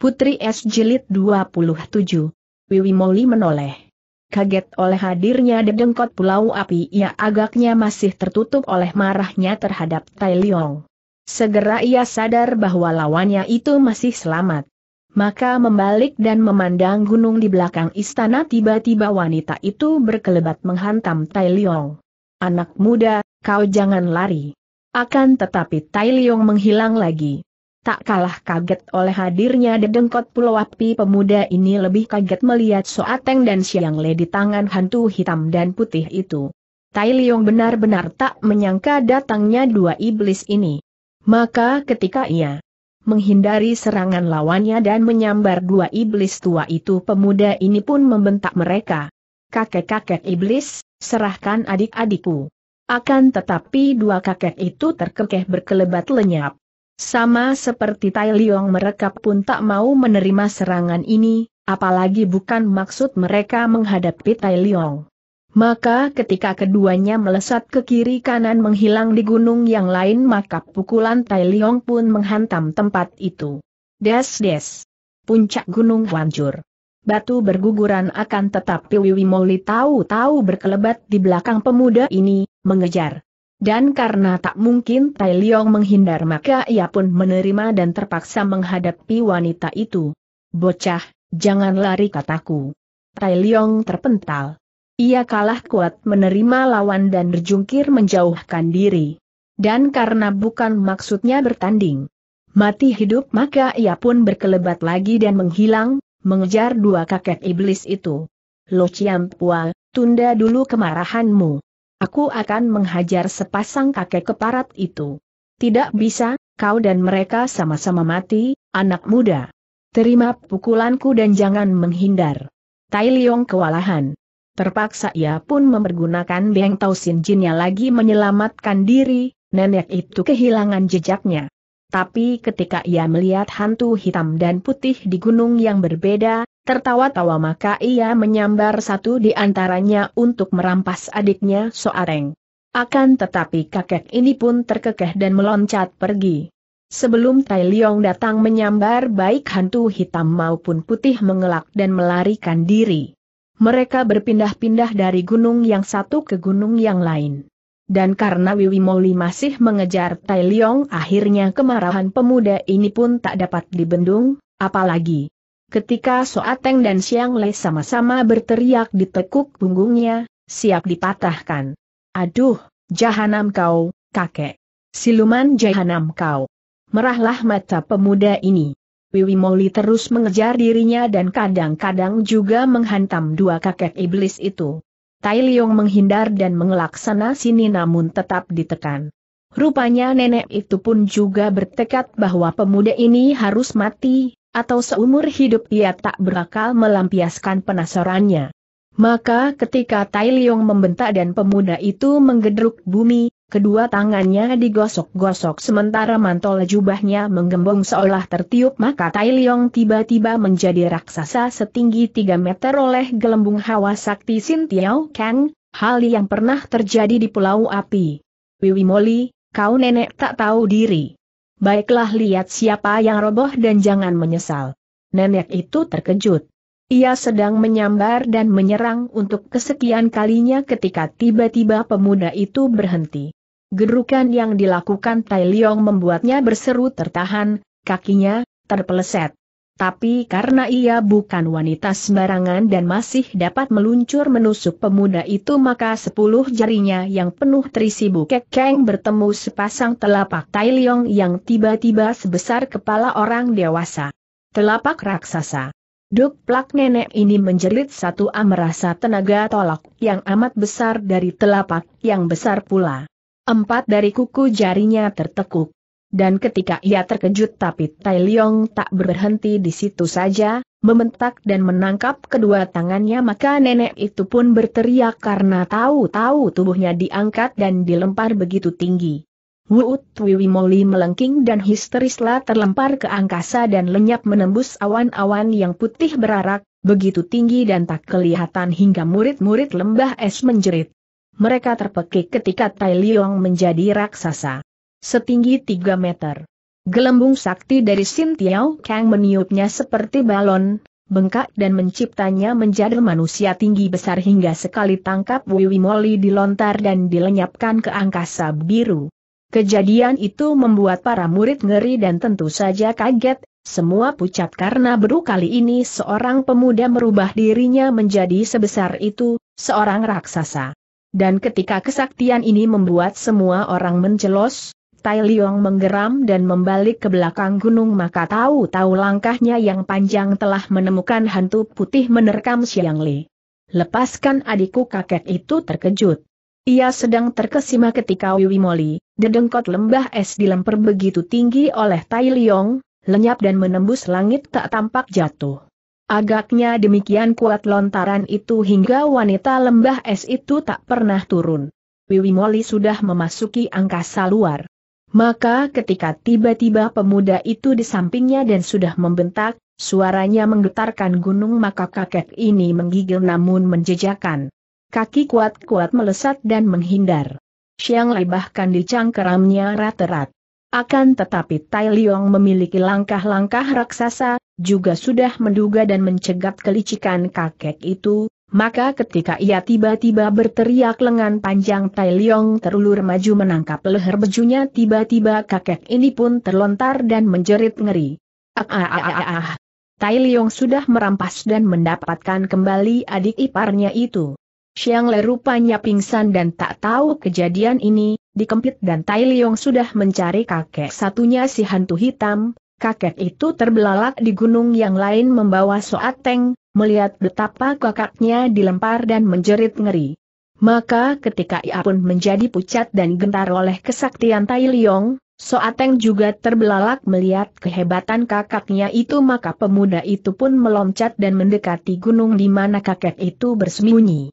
Putri S. Jilid 27. Wiwi Moli menoleh. Kaget oleh hadirnya dedengkot pulau api ia agaknya masih tertutup oleh marahnya terhadap Tai Leong. Segera ia sadar bahwa lawannya itu masih selamat. Maka membalik dan memandang gunung di belakang istana tiba-tiba wanita itu berkelebat menghantam Tai Leong. Anak muda, kau jangan lari. Akan tetapi Tai Leong menghilang lagi tak kalah kaget oleh hadirnya dedengkot pulau api pemuda ini lebih kaget melihat Soateng dan Siang Le di tangan hantu hitam dan putih itu. Tai Liong benar-benar tak menyangka datangnya dua iblis ini. Maka ketika ia menghindari serangan lawannya dan menyambar dua iblis tua itu pemuda ini pun membentak mereka. Kakek-kakek iblis, serahkan adik-adikku. Akan tetapi dua kakek itu terkekeh berkelebat lenyap. Sama seperti Tai Liong mereka pun tak mau menerima serangan ini, apalagi bukan maksud mereka menghadapi Tai Liong. Maka ketika keduanya melesat ke kiri kanan menghilang di gunung yang lain maka pukulan Tai Liong pun menghantam tempat itu. Des-des. Puncak Gunung Wanjur. Batu berguguran akan tetapi Wiwi Moli tahu-tahu berkelebat di belakang pemuda ini, mengejar. Dan karena tak mungkin Tai Liong menghindar maka ia pun menerima dan terpaksa menghadapi wanita itu. Bocah, jangan lari kataku. Tai Liong terpental. Ia kalah kuat menerima lawan dan berjungkir menjauhkan diri. Dan karena bukan maksudnya bertanding. Mati hidup maka ia pun berkelebat lagi dan menghilang, mengejar dua kakek iblis itu. Lo Chiam Pua, tunda dulu kemarahanmu. Aku akan menghajar sepasang kakek keparat itu. Tidak bisa, kau dan mereka sama-sama mati, anak muda. Terima pukulanku dan jangan menghindar. Tai Liong kewalahan. Terpaksa ia pun mempergunakan Beng Tau Sin Jinnya lagi menyelamatkan diri, nenek itu kehilangan jejaknya. Tapi ketika ia melihat hantu hitam dan putih di gunung yang berbeda, Tertawa-tawa maka ia menyambar satu di antaranya untuk merampas adiknya Soareng. Akan tetapi kakek ini pun terkekeh dan meloncat pergi. Sebelum Tai Leong datang menyambar baik hantu hitam maupun putih mengelak dan melarikan diri. Mereka berpindah-pindah dari gunung yang satu ke gunung yang lain. Dan karena Wiwi Moli masih mengejar Tai Leong akhirnya kemarahan pemuda ini pun tak dapat dibendung, apalagi Ketika Soateng dan Siang Lei sama-sama berteriak ditekuk punggungnya, siap dipatahkan. Aduh, jahanam kau, kakek. Siluman jahanam kau. Merahlah mata pemuda ini. Wiwi Moli terus mengejar dirinya dan kadang-kadang juga menghantam dua kakek iblis itu. Tai Liong menghindar dan mengelak sana sini namun tetap ditekan. Rupanya nenek itu pun juga bertekad bahwa pemuda ini harus mati, atau seumur hidup ia tak berakal melampiaskan penasarannya. Maka ketika Tai Liong membentak dan pemuda itu menggedruk bumi, kedua tangannya digosok-gosok sementara mantol jubahnya menggembung seolah tertiup maka Tai Liong tiba-tiba menjadi raksasa setinggi 3 meter oleh gelembung hawa sakti Sin Tiao Kang, hal yang pernah terjadi di Pulau Api. Wiwi Moli, kau nenek tak tahu diri. Baiklah lihat siapa yang roboh dan jangan menyesal. Nenek itu terkejut. Ia sedang menyambar dan menyerang untuk kesekian kalinya ketika tiba-tiba pemuda itu berhenti. Gerukan yang dilakukan Tai Leong membuatnya berseru tertahan, kakinya, terpeleset. Tapi karena ia bukan wanita sembarangan dan masih dapat meluncur menusuk pemuda itu maka sepuluh jarinya yang penuh terisi bukek keng bertemu sepasang telapak Tai tailiong yang tiba-tiba sebesar kepala orang dewasa. Telapak raksasa. Duk plak nenek ini menjerit satu amerasa tenaga tolak yang amat besar dari telapak yang besar pula. Empat dari kuku jarinya tertekuk. Dan ketika ia terkejut tapi Tai Leong tak berhenti di situ saja, mementak dan menangkap kedua tangannya maka nenek itu pun berteriak karena tahu-tahu tubuhnya diangkat dan dilempar begitu tinggi. Wuut Wiwi Moli melengking dan histerislah terlempar ke angkasa dan lenyap menembus awan-awan yang putih berarak, begitu tinggi dan tak kelihatan hingga murid-murid lembah es menjerit. Mereka terpekik ketika Tai Leong menjadi raksasa setinggi 3 meter. Gelembung sakti dari Sin Tiao Kang meniupnya seperti balon, bengkak dan menciptanya menjadi manusia tinggi besar hingga sekali tangkap Wiwi Moli dilontar dan dilenyapkan ke angkasa biru. Kejadian itu membuat para murid ngeri dan tentu saja kaget, semua pucat karena baru kali ini seorang pemuda merubah dirinya menjadi sebesar itu, seorang raksasa. Dan ketika kesaktian ini membuat semua orang mencelos. Tai Liong menggeram dan membalik ke belakang gunung maka tahu-tahu langkahnya yang panjang telah menemukan hantu putih menerkam Siang Li. Lepaskan adikku kakek itu terkejut. Ia sedang terkesima ketika Wiwi Moli, dedengkot lembah es dilempar begitu tinggi oleh Tai Liong, lenyap dan menembus langit tak tampak jatuh. Agaknya demikian kuat lontaran itu hingga wanita lembah es itu tak pernah turun. Wiwi Moli sudah memasuki angkasa luar. Maka ketika tiba-tiba pemuda itu di sampingnya dan sudah membentak, suaranya menggetarkan gunung maka kakek ini menggigil namun menjejakan. Kaki kuat-kuat melesat dan menghindar. Siang Lai bahkan dicangkeramnya rat-rat. Akan tetapi Tai Liong memiliki langkah-langkah raksasa, juga sudah menduga dan mencegat kelicikan kakek itu, maka ketika ia tiba-tiba berteriak lengan panjang Tai Leong terulur maju menangkap leher bejunya. tiba-tiba kakek ini pun terlontar dan menjerit ngeri. Ah, ah, ah, ah, Tai Leong sudah merampas dan mendapatkan kembali adik iparnya itu. Xiang Le rupanya pingsan dan tak tahu kejadian ini, dikempit dan Tai Leong sudah mencari kakek satunya si hantu hitam, kakek itu terbelalak di gunung yang lain membawa Soat Teng, melihat betapa kakaknya dilempar dan menjerit ngeri. Maka ketika ia pun menjadi pucat dan gentar oleh kesaktian Tai Liong, Soateng juga terbelalak melihat kehebatan kakaknya itu maka pemuda itu pun meloncat dan mendekati gunung di mana kakek itu bersembunyi.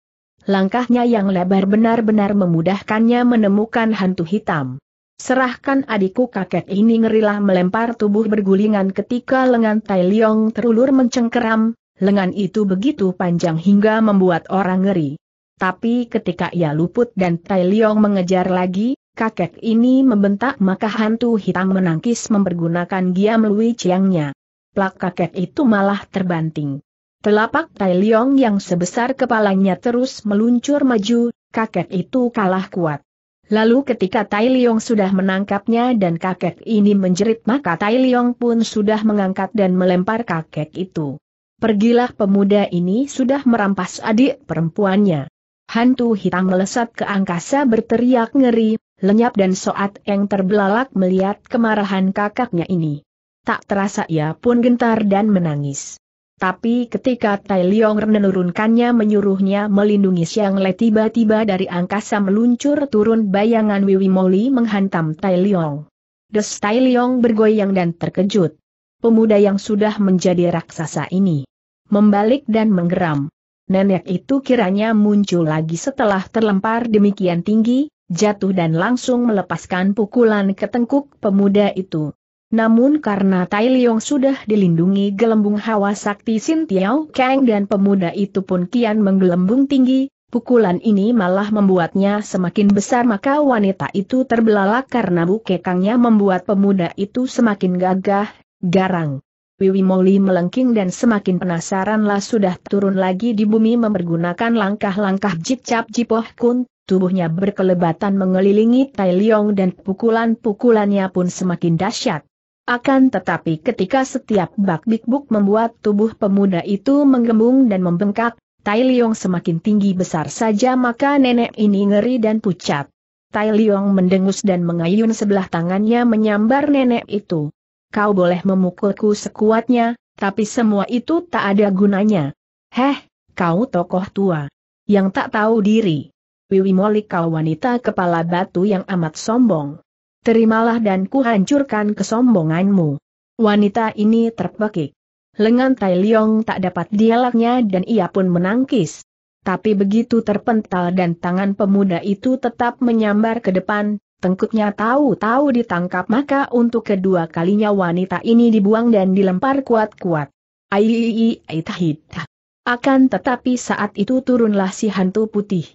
Langkahnya yang lebar benar-benar memudahkannya menemukan hantu hitam. Serahkan adikku kakek ini ngerilah melempar tubuh bergulingan ketika lengan Tai Liong terulur mencengkeram, lengan itu begitu panjang hingga membuat orang ngeri. Tapi ketika ia luput dan Tai Leong mengejar lagi, kakek ini membentak maka hantu hitam menangkis mempergunakan giam Lui Chiangnya. Plak kakek itu malah terbanting. Telapak Tai Leong yang sebesar kepalanya terus meluncur maju, kakek itu kalah kuat. Lalu ketika Tai Leong sudah menangkapnya dan kakek ini menjerit maka Tai Leong pun sudah mengangkat dan melempar kakek itu pergilah pemuda ini sudah merampas adik perempuannya. Hantu hitam melesat ke angkasa berteriak ngeri, lenyap dan soat yang terbelalak melihat kemarahan kakaknya ini. Tak terasa ia pun gentar dan menangis. Tapi ketika Tai Leong menurunkannya menyuruhnya melindungi Siang Le tiba-tiba dari angkasa meluncur turun bayangan Wiwi Moli menghantam Tai Leong. Des Tai Leong bergoyang dan terkejut pemuda yang sudah menjadi raksasa ini. Membalik dan menggeram. Nenek itu kiranya muncul lagi setelah terlempar demikian tinggi, jatuh dan langsung melepaskan pukulan ke tengkuk pemuda itu. Namun karena Tai Leong sudah dilindungi gelembung hawa sakti Sin Tiao Kang dan pemuda itu pun kian menggelembung tinggi, pukulan ini malah membuatnya semakin besar maka wanita itu terbelalak karena bukekangnya membuat pemuda itu semakin gagah Garang. Wiwi Moli melengking dan semakin penasaranlah sudah turun lagi di bumi mempergunakan langkah-langkah jicap jipoh kun, tubuhnya berkelebatan mengelilingi Tai Leong dan pukulan-pukulannya pun semakin dahsyat. Akan tetapi ketika setiap bak bikbuk membuat tubuh pemuda itu menggembung dan membengkak, Tai Leong semakin tinggi besar saja maka nenek ini ngeri dan pucat. Tai Leong mendengus dan mengayun sebelah tangannya menyambar nenek itu kau boleh memukulku sekuatnya, tapi semua itu tak ada gunanya. Heh, kau tokoh tua. Yang tak tahu diri. Wiwi Molik kau wanita kepala batu yang amat sombong. Terimalah dan kuhancurkan kesombonganmu. Wanita ini terpekik. Lengan Tai Leong tak dapat dialaknya dan ia pun menangkis. Tapi begitu terpental dan tangan pemuda itu tetap menyambar ke depan, Tengkuknya tahu-tahu ditangkap maka untuk kedua kalinya wanita ini dibuang dan dilempar kuat-kuat. Aiiii, aitahita. Akan tetapi saat itu turunlah si hantu putih.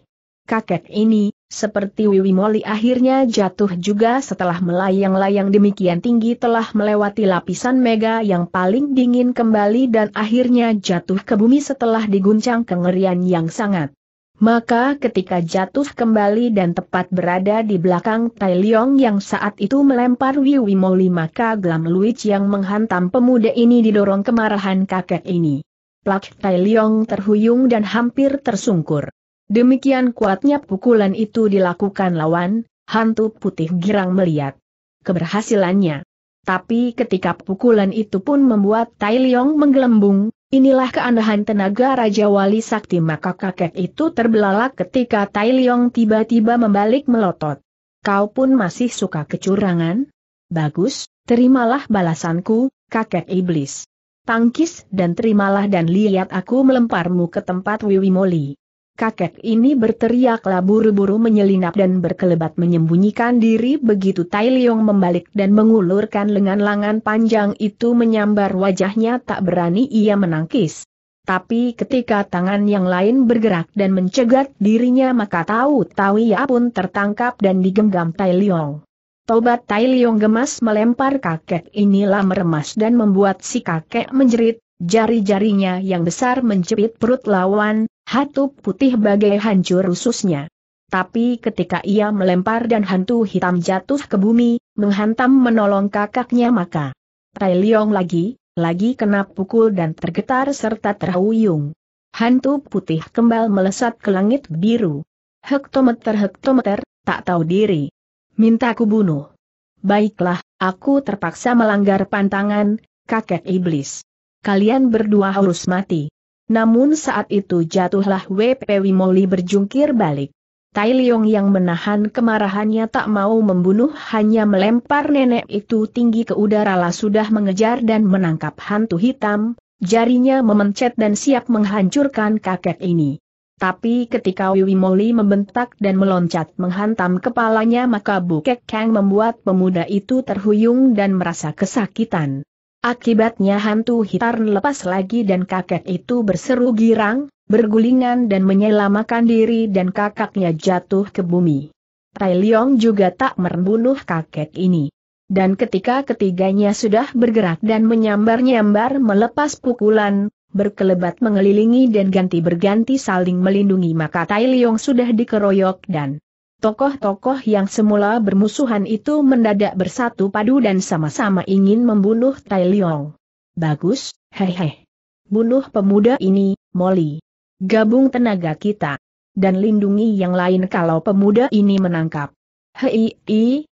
Kakek ini, seperti Wiwi Moli akhirnya jatuh juga setelah melayang-layang demikian tinggi telah melewati lapisan mega yang paling dingin kembali dan akhirnya jatuh ke bumi setelah diguncang kengerian yang sangat. Maka ketika jatuh kembali dan tepat berada di belakang Tai Leong yang saat itu melempar Wiwi Moli maka Glam Luich yang menghantam pemuda ini didorong kemarahan kakek ini. Plak Tai Leong terhuyung dan hampir tersungkur. Demikian kuatnya pukulan itu dilakukan lawan, hantu putih girang melihat keberhasilannya. Tapi ketika pukulan itu pun membuat Tai Leong menggelembung, Inilah keanehan tenaga Raja Wali Sakti maka kakek itu terbelalak ketika Tai Leong tiba-tiba membalik melotot. Kau pun masih suka kecurangan? Bagus, terimalah balasanku, kakek iblis. Tangkis dan terimalah dan lihat aku melemparmu ke tempat Wiwi Moli kakek ini berteriak buru-buru menyelinap dan berkelebat menyembunyikan diri begitu Tai Leong membalik dan mengulurkan lengan lengan panjang itu menyambar wajahnya tak berani ia menangkis. Tapi ketika tangan yang lain bergerak dan mencegat dirinya maka tahu-tahu ia pun tertangkap dan digenggam Tai Leong. Tobat Tai Leong gemas melempar kakek inilah meremas dan membuat si kakek menjerit, jari-jarinya yang besar menjepit perut lawan, Hantu putih bagai hancur ususnya. Tapi ketika ia melempar dan hantu hitam jatuh ke bumi, menghantam menolong kakaknya maka. Tai Leong lagi, lagi kena pukul dan tergetar serta terhuyung. Hantu putih kembal melesat ke langit biru. Hektometer-hektometer, tak tahu diri. Minta aku bunuh. Baiklah, aku terpaksa melanggar pantangan, kakek iblis. Kalian berdua harus mati. Namun saat itu jatuhlah WP Wimoli berjungkir balik. Tai Leong yang menahan kemarahannya tak mau membunuh hanya melempar nenek itu tinggi ke udara lah sudah mengejar dan menangkap hantu hitam, jarinya memencet dan siap menghancurkan kakek ini. Tapi ketika Wiwi Moli membentak dan meloncat menghantam kepalanya maka Bukek Kang membuat pemuda itu terhuyung dan merasa kesakitan. Akibatnya hantu hitam lepas lagi dan kakek itu berseru girang, bergulingan dan menyelamatkan diri dan kakaknya jatuh ke bumi. Tai Leong juga tak membunuh kakek ini. Dan ketika ketiganya sudah bergerak dan menyambar-nyambar melepas pukulan, berkelebat mengelilingi dan ganti-berganti saling melindungi maka Tai Leong sudah dikeroyok dan Tokoh-tokoh yang semula bermusuhan itu mendadak bersatu padu dan sama-sama ingin membunuh Tai Liong. Bagus, hehe. Bunuh pemuda ini, Molly. Gabung tenaga kita. Dan lindungi yang lain kalau pemuda ini menangkap. Hei,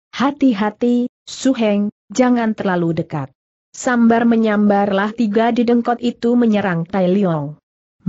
hati-hati, Su Heng, jangan terlalu dekat. Sambar menyambarlah tiga didengkot itu menyerang Tai Liong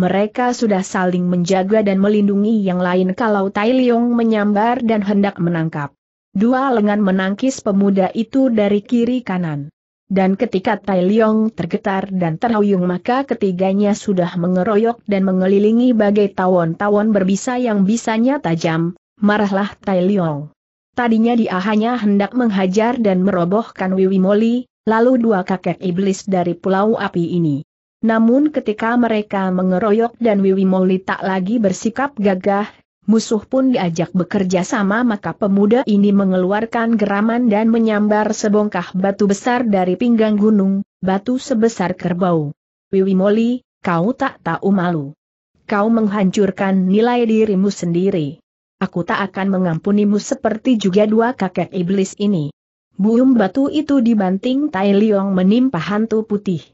mereka sudah saling menjaga dan melindungi yang lain kalau Tai Liong menyambar dan hendak menangkap. Dua lengan menangkis pemuda itu dari kiri kanan. Dan ketika Tai Liong tergetar dan terhuyung maka ketiganya sudah mengeroyok dan mengelilingi bagai tawon-tawon berbisa yang bisanya tajam, marahlah Tai Liong. Tadinya dia hanya hendak menghajar dan merobohkan Wiwi Moli, lalu dua kakek iblis dari pulau api ini namun ketika mereka mengeroyok dan Wiwi Moli tak lagi bersikap gagah, musuh pun diajak bekerja sama maka pemuda ini mengeluarkan geraman dan menyambar sebongkah batu besar dari pinggang gunung, batu sebesar kerbau. Wiwi Moli, kau tak tahu malu. Kau menghancurkan nilai dirimu sendiri. Aku tak akan mengampunimu seperti juga dua kakek iblis ini. Buum batu itu dibanting Tai Liong menimpa hantu putih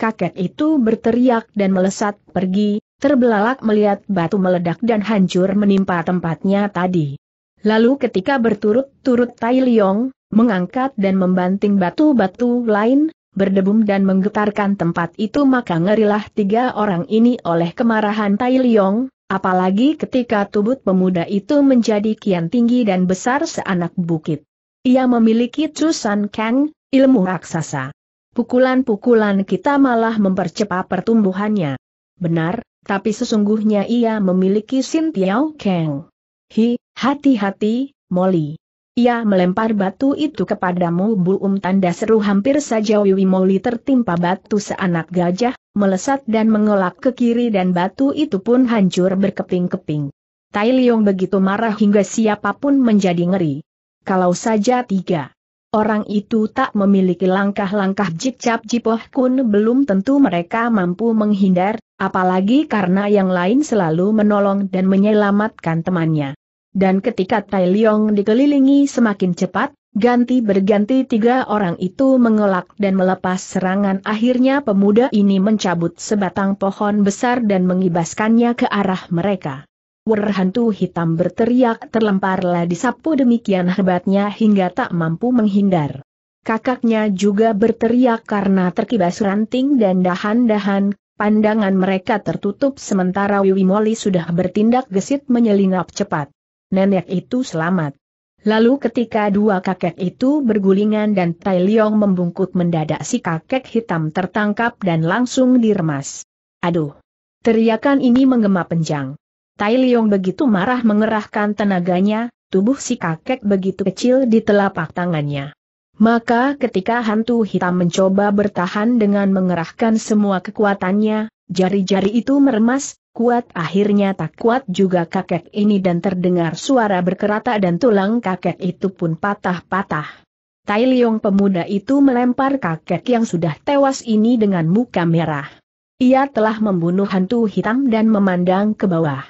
kakek itu berteriak dan melesat pergi, terbelalak melihat batu meledak dan hancur menimpa tempatnya tadi. Lalu ketika berturut-turut Tai Liong, mengangkat dan membanting batu-batu lain, berdebum dan menggetarkan tempat itu maka ngerilah tiga orang ini oleh kemarahan Tai Liong, apalagi ketika tubuh pemuda itu menjadi kian tinggi dan besar seanak bukit. Ia memiliki Chusan Kang, ilmu raksasa. Pukulan-pukulan kita malah mempercepat pertumbuhannya. Benar, tapi sesungguhnya ia memiliki Sin Tiao Kang. Hi, hati-hati, Molly. Ia melempar batu itu kepadamu buum tanda seru hampir saja Wiwi Molly tertimpa batu seanak gajah, melesat dan mengelak ke kiri dan batu itu pun hancur berkeping-keping. Tai Leong begitu marah hingga siapapun menjadi ngeri. Kalau saja tiga. Orang itu tak memiliki langkah-langkah jicap jipoh kun belum tentu mereka mampu menghindar, apalagi karena yang lain selalu menolong dan menyelamatkan temannya. Dan ketika Tai Leong dikelilingi semakin cepat, ganti berganti tiga orang itu mengelak dan melepas serangan akhirnya pemuda ini mencabut sebatang pohon besar dan mengibaskannya ke arah mereka. Werhantu hitam berteriak terlemparlah disapu demikian hebatnya hingga tak mampu menghindar. Kakaknya juga berteriak karena terkibas ranting dan dahan-dahan, pandangan mereka tertutup sementara Wiwi Moli sudah bertindak gesit menyelinap cepat. Nenek itu selamat. Lalu ketika dua kakek itu bergulingan dan Tai Leong membungkuk mendadak si kakek hitam tertangkap dan langsung diremas. Aduh! Teriakan ini menggema penjang. Tai Liong begitu marah mengerahkan tenaganya, tubuh si kakek begitu kecil di telapak tangannya. Maka ketika hantu hitam mencoba bertahan dengan mengerahkan semua kekuatannya, jari-jari itu meremas, kuat akhirnya tak kuat juga kakek ini dan terdengar suara berkerata dan tulang kakek itu pun patah-patah. Tai Liong pemuda itu melempar kakek yang sudah tewas ini dengan muka merah. Ia telah membunuh hantu hitam dan memandang ke bawah.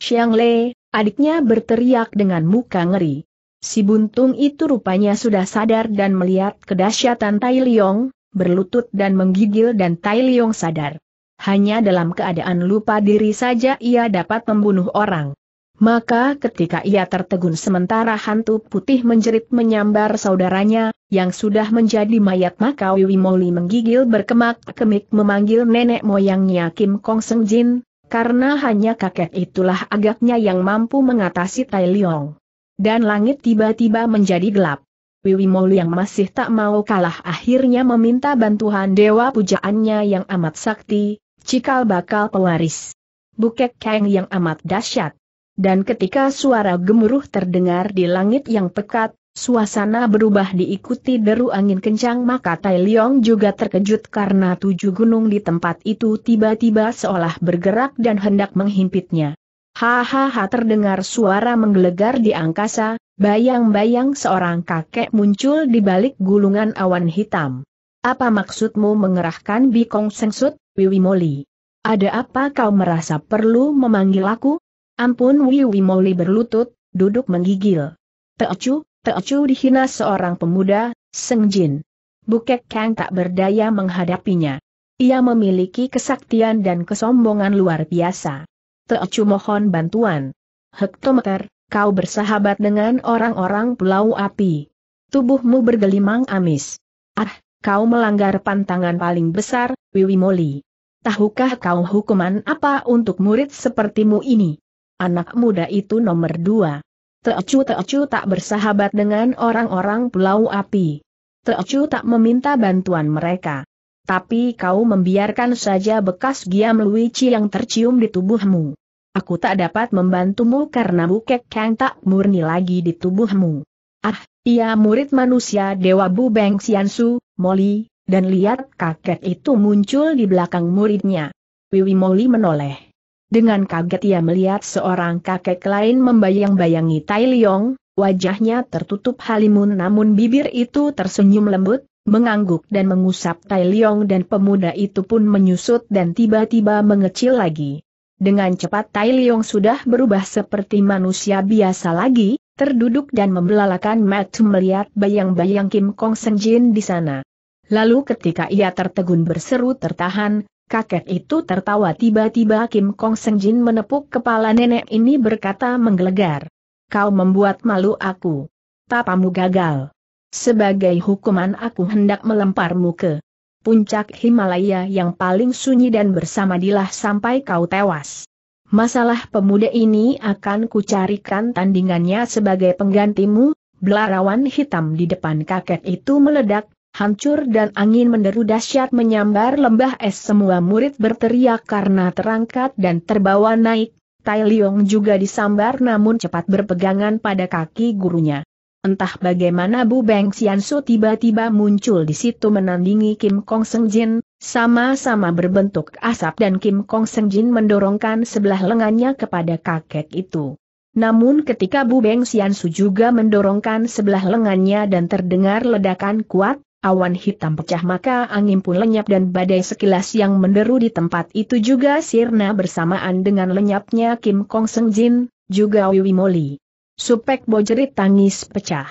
Xiang Le, adiknya berteriak dengan muka ngeri. Si buntung itu rupanya sudah sadar dan melihat kedahsyatan Tai Liong, berlutut dan menggigil dan Tai Liong sadar. Hanya dalam keadaan lupa diri saja ia dapat membunuh orang. Maka ketika ia tertegun sementara hantu putih menjerit menyambar saudaranya, yang sudah menjadi mayat maka Wiwi Moli menggigil berkemak-kemik memanggil nenek moyangnya Kim Kong Seng Jin, karena hanya kakek itulah agaknya yang mampu mengatasi Tai Leong. Dan langit tiba-tiba menjadi gelap. Wiwi Mol yang masih tak mau kalah akhirnya meminta bantuan dewa pujaannya yang amat sakti, cikal bakal pewaris. Bukek Kang yang amat dahsyat. Dan ketika suara gemuruh terdengar di langit yang pekat, Suasana berubah diikuti deru angin kencang maka Tai Leong juga terkejut karena tujuh gunung di tempat itu tiba-tiba seolah bergerak dan hendak menghimpitnya. Hahaha terdengar suara menggelegar di angkasa, bayang-bayang seorang kakek muncul di balik gulungan awan hitam. Apa maksudmu mengerahkan Bikong Sengsut, Wiwi Moli? Ada apa kau merasa perlu memanggil aku? Ampun Wiwi Moli berlutut, duduk menggigil. Teocu, Teocu dihina seorang pemuda, Seng Jin. Bukek Kang tak berdaya menghadapinya. Ia memiliki kesaktian dan kesombongan luar biasa. Teocu mohon bantuan. Hektometer, kau bersahabat dengan orang-orang pulau api. Tubuhmu bergelimang amis. Ah, kau melanggar pantangan paling besar, Wiwi Moli. Tahukah kau hukuman apa untuk murid sepertimu ini? Anak muda itu nomor dua. Teocu-teocu tak bersahabat dengan orang-orang pulau api. Teocu tak meminta bantuan mereka. Tapi kau membiarkan saja bekas giam Luici yang tercium di tubuhmu. Aku tak dapat membantumu karena bukek Kang tak murni lagi di tubuhmu. Ah, ia murid manusia Dewa Bu Beng Xiansu, Molly, dan lihat kakek itu muncul di belakang muridnya. Wiwi Moli menoleh. Dengan kaget ia melihat seorang kakek lain membayang-bayangi Tai Leong, wajahnya tertutup halimun namun bibir itu tersenyum lembut, mengangguk dan mengusap Tai Leong dan pemuda itu pun menyusut dan tiba-tiba mengecil lagi. Dengan cepat Tai Leong sudah berubah seperti manusia biasa lagi, terduduk dan membelalakan Matt melihat bayang-bayang Kim Kong Senjin di sana. Lalu ketika ia tertegun berseru tertahan, Kakek itu tertawa tiba-tiba Kim Kong Seng Jin menepuk kepala nenek ini berkata menggelegar. Kau membuat malu aku. Tapamu gagal. Sebagai hukuman aku hendak melemparmu ke puncak Himalaya yang paling sunyi dan bersamadilah sampai kau tewas. Masalah pemuda ini akan kucarikan tandingannya sebagai penggantimu, belarawan hitam di depan kakek itu meledak, hancur dan angin menderu dahsyat menyambar lembah es semua murid berteriak karena terangkat dan terbawa naik, Tai Liong juga disambar namun cepat berpegangan pada kaki gurunya. Entah bagaimana Bu Beng Xiansu tiba-tiba muncul di situ menandingi Kim Kong Seng Jin, sama-sama berbentuk asap dan Kim Kong Seng Jin mendorongkan sebelah lengannya kepada kakek itu. Namun ketika Bu Beng Xiansu juga mendorongkan sebelah lengannya dan terdengar ledakan kuat, awan hitam pecah maka angin pun lenyap dan badai sekilas yang menderu di tempat itu juga sirna bersamaan dengan lenyapnya Kim Kong Seng Jin, juga Wiwi Moli. Supek bojerit tangis pecah.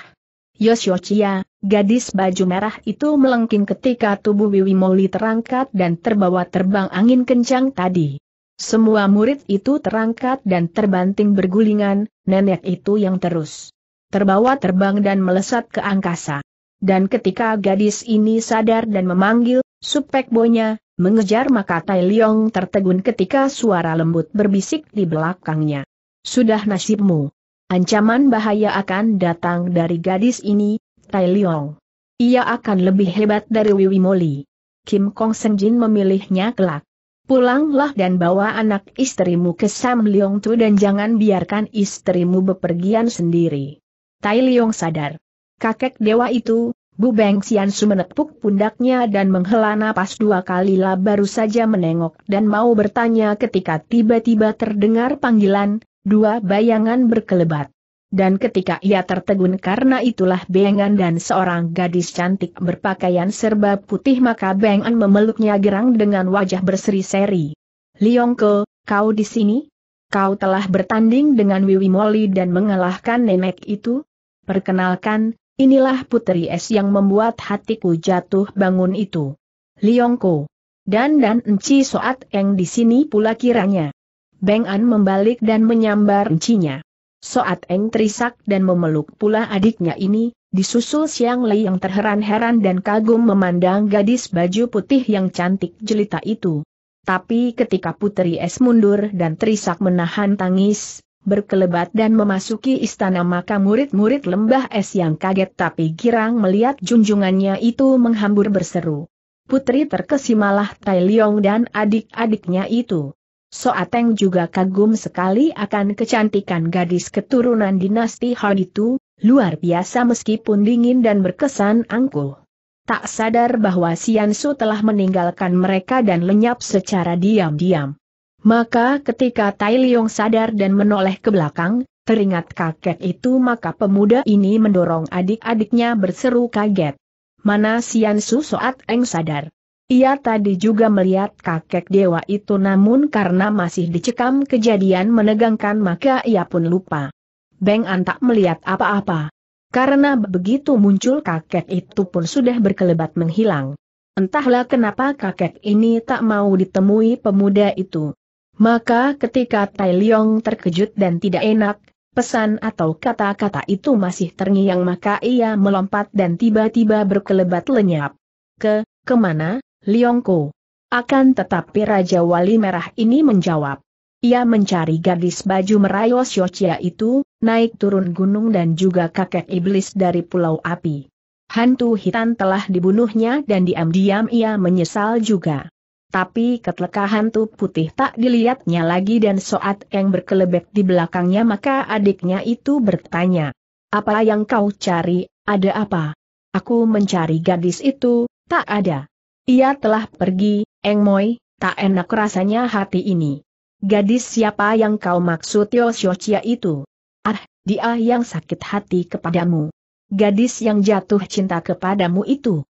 Yosyocia, gadis baju merah itu melengking ketika tubuh Wiwi Moli terangkat dan terbawa terbang angin kencang tadi. Semua murid itu terangkat dan terbanting bergulingan, nenek itu yang terus terbawa terbang dan melesat ke angkasa. Dan ketika gadis ini sadar dan memanggil, supek bonya, mengejar maka Tai Leong tertegun ketika suara lembut berbisik di belakangnya. Sudah nasibmu. Ancaman bahaya akan datang dari gadis ini, Tai Leong. Ia akan lebih hebat dari Wiwi Moli. Kim Kong Senjin memilihnya kelak. Pulanglah dan bawa anak istrimu ke Sam Leong Tu dan jangan biarkan istrimu bepergian sendiri. Tai Leong sadar. Kakek dewa itu, Bu Beng Xiansu menepuk pundaknya dan menghela napas dua kali lah baru saja menengok dan mau bertanya ketika tiba-tiba terdengar panggilan, dua bayangan berkelebat. Dan ketika ia tertegun karena itulah Bengan dan seorang gadis cantik berpakaian serba putih maka Bengan memeluknya gerang dengan wajah berseri-seri. Liongke, kau di sini? Kau telah bertanding dengan Wiwi Moli dan mengalahkan nenek itu? Perkenalkan, Inilah putri es yang membuat hatiku jatuh bangun itu. Liongko. Dan dan enci soat eng di sini pula kiranya. Beng An membalik dan menyambar encinya. Soat Eng terisak dan memeluk pula adiknya ini, disusul Siang Lei yang terheran-heran dan kagum memandang gadis baju putih yang cantik jelita itu. Tapi ketika Putri Es mundur dan terisak menahan tangis, berkelebat dan memasuki istana maka murid-murid lembah es yang kaget tapi girang melihat junjungannya itu menghambur berseru. Putri terkesimalah Tai Liong dan adik-adiknya itu. Soateng juga kagum sekali akan kecantikan gadis keturunan dinasti Han itu, luar biasa meskipun dingin dan berkesan angkuh. Tak sadar bahwa Sian Su telah meninggalkan mereka dan lenyap secara diam-diam. Maka ketika Tai Liong sadar dan menoleh ke belakang, teringat kakek itu maka pemuda ini mendorong adik-adiknya berseru kaget. Mana Sian Su Soat Eng sadar? Ia tadi juga melihat kakek dewa itu namun karena masih dicekam kejadian menegangkan maka ia pun lupa. Beng An tak melihat apa-apa. Karena begitu muncul kakek itu pun sudah berkelebat menghilang. Entahlah kenapa kakek ini tak mau ditemui pemuda itu. Maka ketika Tai Liong terkejut dan tidak enak, pesan atau kata-kata itu masih terngiang maka ia melompat dan tiba-tiba berkelebat lenyap. Ke, kemana, Liongko? Akan tetapi Raja Wali Merah ini menjawab. Ia mencari gadis baju merayu Siocia itu, naik turun gunung dan juga kakek iblis dari Pulau Api. Hantu hitam telah dibunuhnya dan diam-diam ia menyesal juga tapi ketlekahan tuh putih tak dilihatnya lagi dan soat yang berkelebek di belakangnya maka adiknya itu bertanya. Apa yang kau cari, ada apa? Aku mencari gadis itu, tak ada. Ia telah pergi, Eng Moi, tak enak rasanya hati ini. Gadis siapa yang kau maksud Chia itu? Ah, dia yang sakit hati kepadamu. Gadis yang jatuh cinta kepadamu itu.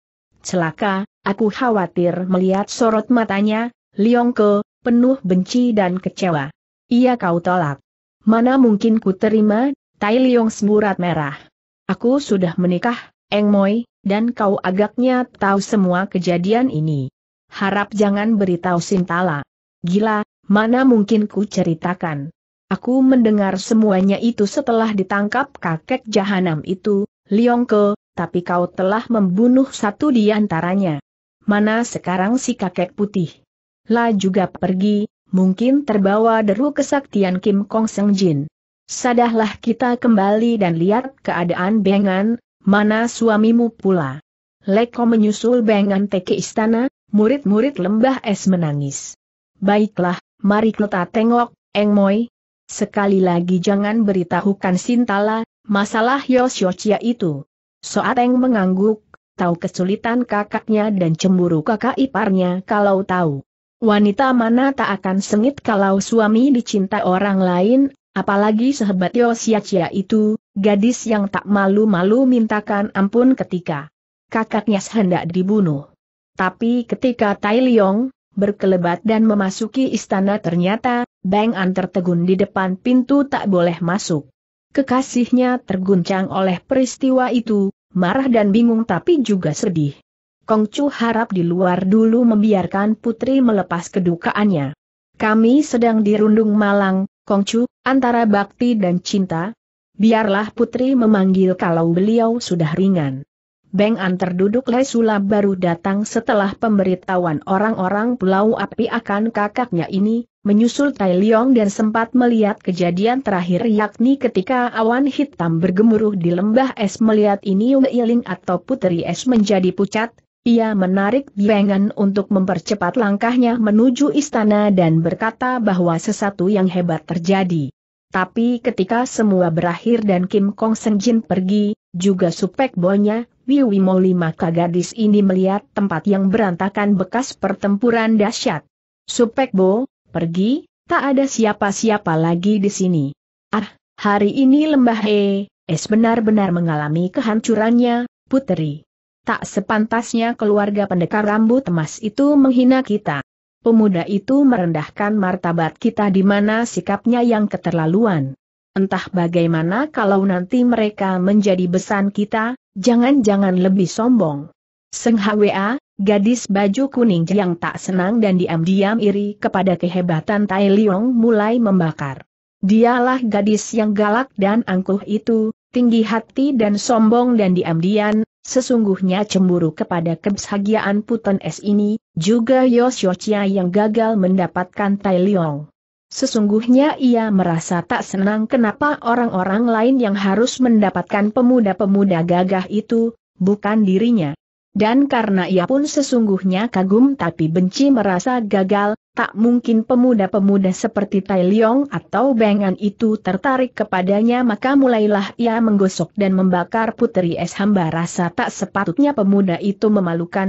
Celaka, Aku khawatir melihat sorot matanya, Liongko, penuh benci dan kecewa. Ia kau tolak. Mana mungkin ku terima, Tai Liong semburat merah. Aku sudah menikah, Eng Moi, dan kau agaknya tahu semua kejadian ini. Harap jangan beritahu Sintala. Gila, mana mungkin ku ceritakan. Aku mendengar semuanya itu setelah ditangkap kakek jahanam itu, Liongko, tapi kau telah membunuh satu di antaranya mana sekarang si kakek putih. Lah juga pergi, mungkin terbawa deru kesaktian Kim Kong Seng Jin. Sadahlah kita kembali dan lihat keadaan Bengan, mana suamimu pula. Leko menyusul Bengan teki istana, murid-murid lembah es menangis. Baiklah, mari kita tengok, Eng Moi. Sekali lagi jangan beritahukan Sintala, masalah Yosiocia itu. Soat Eng mengangguk, tahu kesulitan kakaknya dan cemburu kakak iparnya kalau tahu. Wanita mana tak akan sengit kalau suami dicinta orang lain, apalagi sehebat Yosiacia itu, gadis yang tak malu-malu mintakan ampun ketika kakaknya hendak dibunuh. Tapi ketika Tai Liong, berkelebat dan memasuki istana ternyata, Bang An tertegun di depan pintu tak boleh masuk. Kekasihnya terguncang oleh peristiwa itu, marah dan bingung tapi juga sedih. Kongcu harap di luar dulu membiarkan putri melepas kedukaannya. Kami sedang dirundung malang, Kongcu, antara bakti dan cinta. Biarlah putri memanggil kalau beliau sudah ringan. Beng An terduduk Lesula baru datang setelah pemberitahuan orang-orang Pulau Api akan kakaknya ini, menyusul Tai Leong dan sempat melihat kejadian terakhir yakni ketika awan hitam bergemuruh di lembah es melihat ini Weiling atau Putri Es menjadi pucat, ia menarik Beng An untuk mempercepat langkahnya menuju istana dan berkata bahwa sesuatu yang hebat terjadi. Tapi ketika semua berakhir dan Kim Kong Jin pergi, juga supek bonya, Wiwimo maka gadis ini melihat tempat yang berantakan bekas pertempuran dahsyat. Supekbo, pergi, tak ada siapa-siapa lagi di sini. Ah, hari ini lembah E, Es benar-benar mengalami kehancurannya, puteri. Tak sepantasnya keluarga pendekar rambut emas itu menghina kita. Pemuda itu merendahkan martabat kita di mana sikapnya yang keterlaluan. Entah bagaimana kalau nanti mereka menjadi besan kita, Jangan-jangan lebih sombong. Seng Hwa, gadis baju kuning yang tak senang dan diam-diam iri kepada kehebatan Tai Liong mulai membakar. Dialah gadis yang galak dan angkuh itu, tinggi hati dan sombong dan diam-diam, sesungguhnya cemburu kepada kebahagiaan Puten S ini, juga Yoshiochia yang gagal mendapatkan Tai Liong. Sesungguhnya ia merasa tak senang kenapa orang-orang lain yang harus mendapatkan pemuda-pemuda gagah itu, bukan dirinya. Dan karena ia pun sesungguhnya kagum tapi benci merasa gagal, tak mungkin pemuda-pemuda seperti Tai Leong atau Bengan itu tertarik kepadanya maka mulailah ia menggosok dan membakar putri es hamba rasa tak sepatutnya pemuda itu memalukan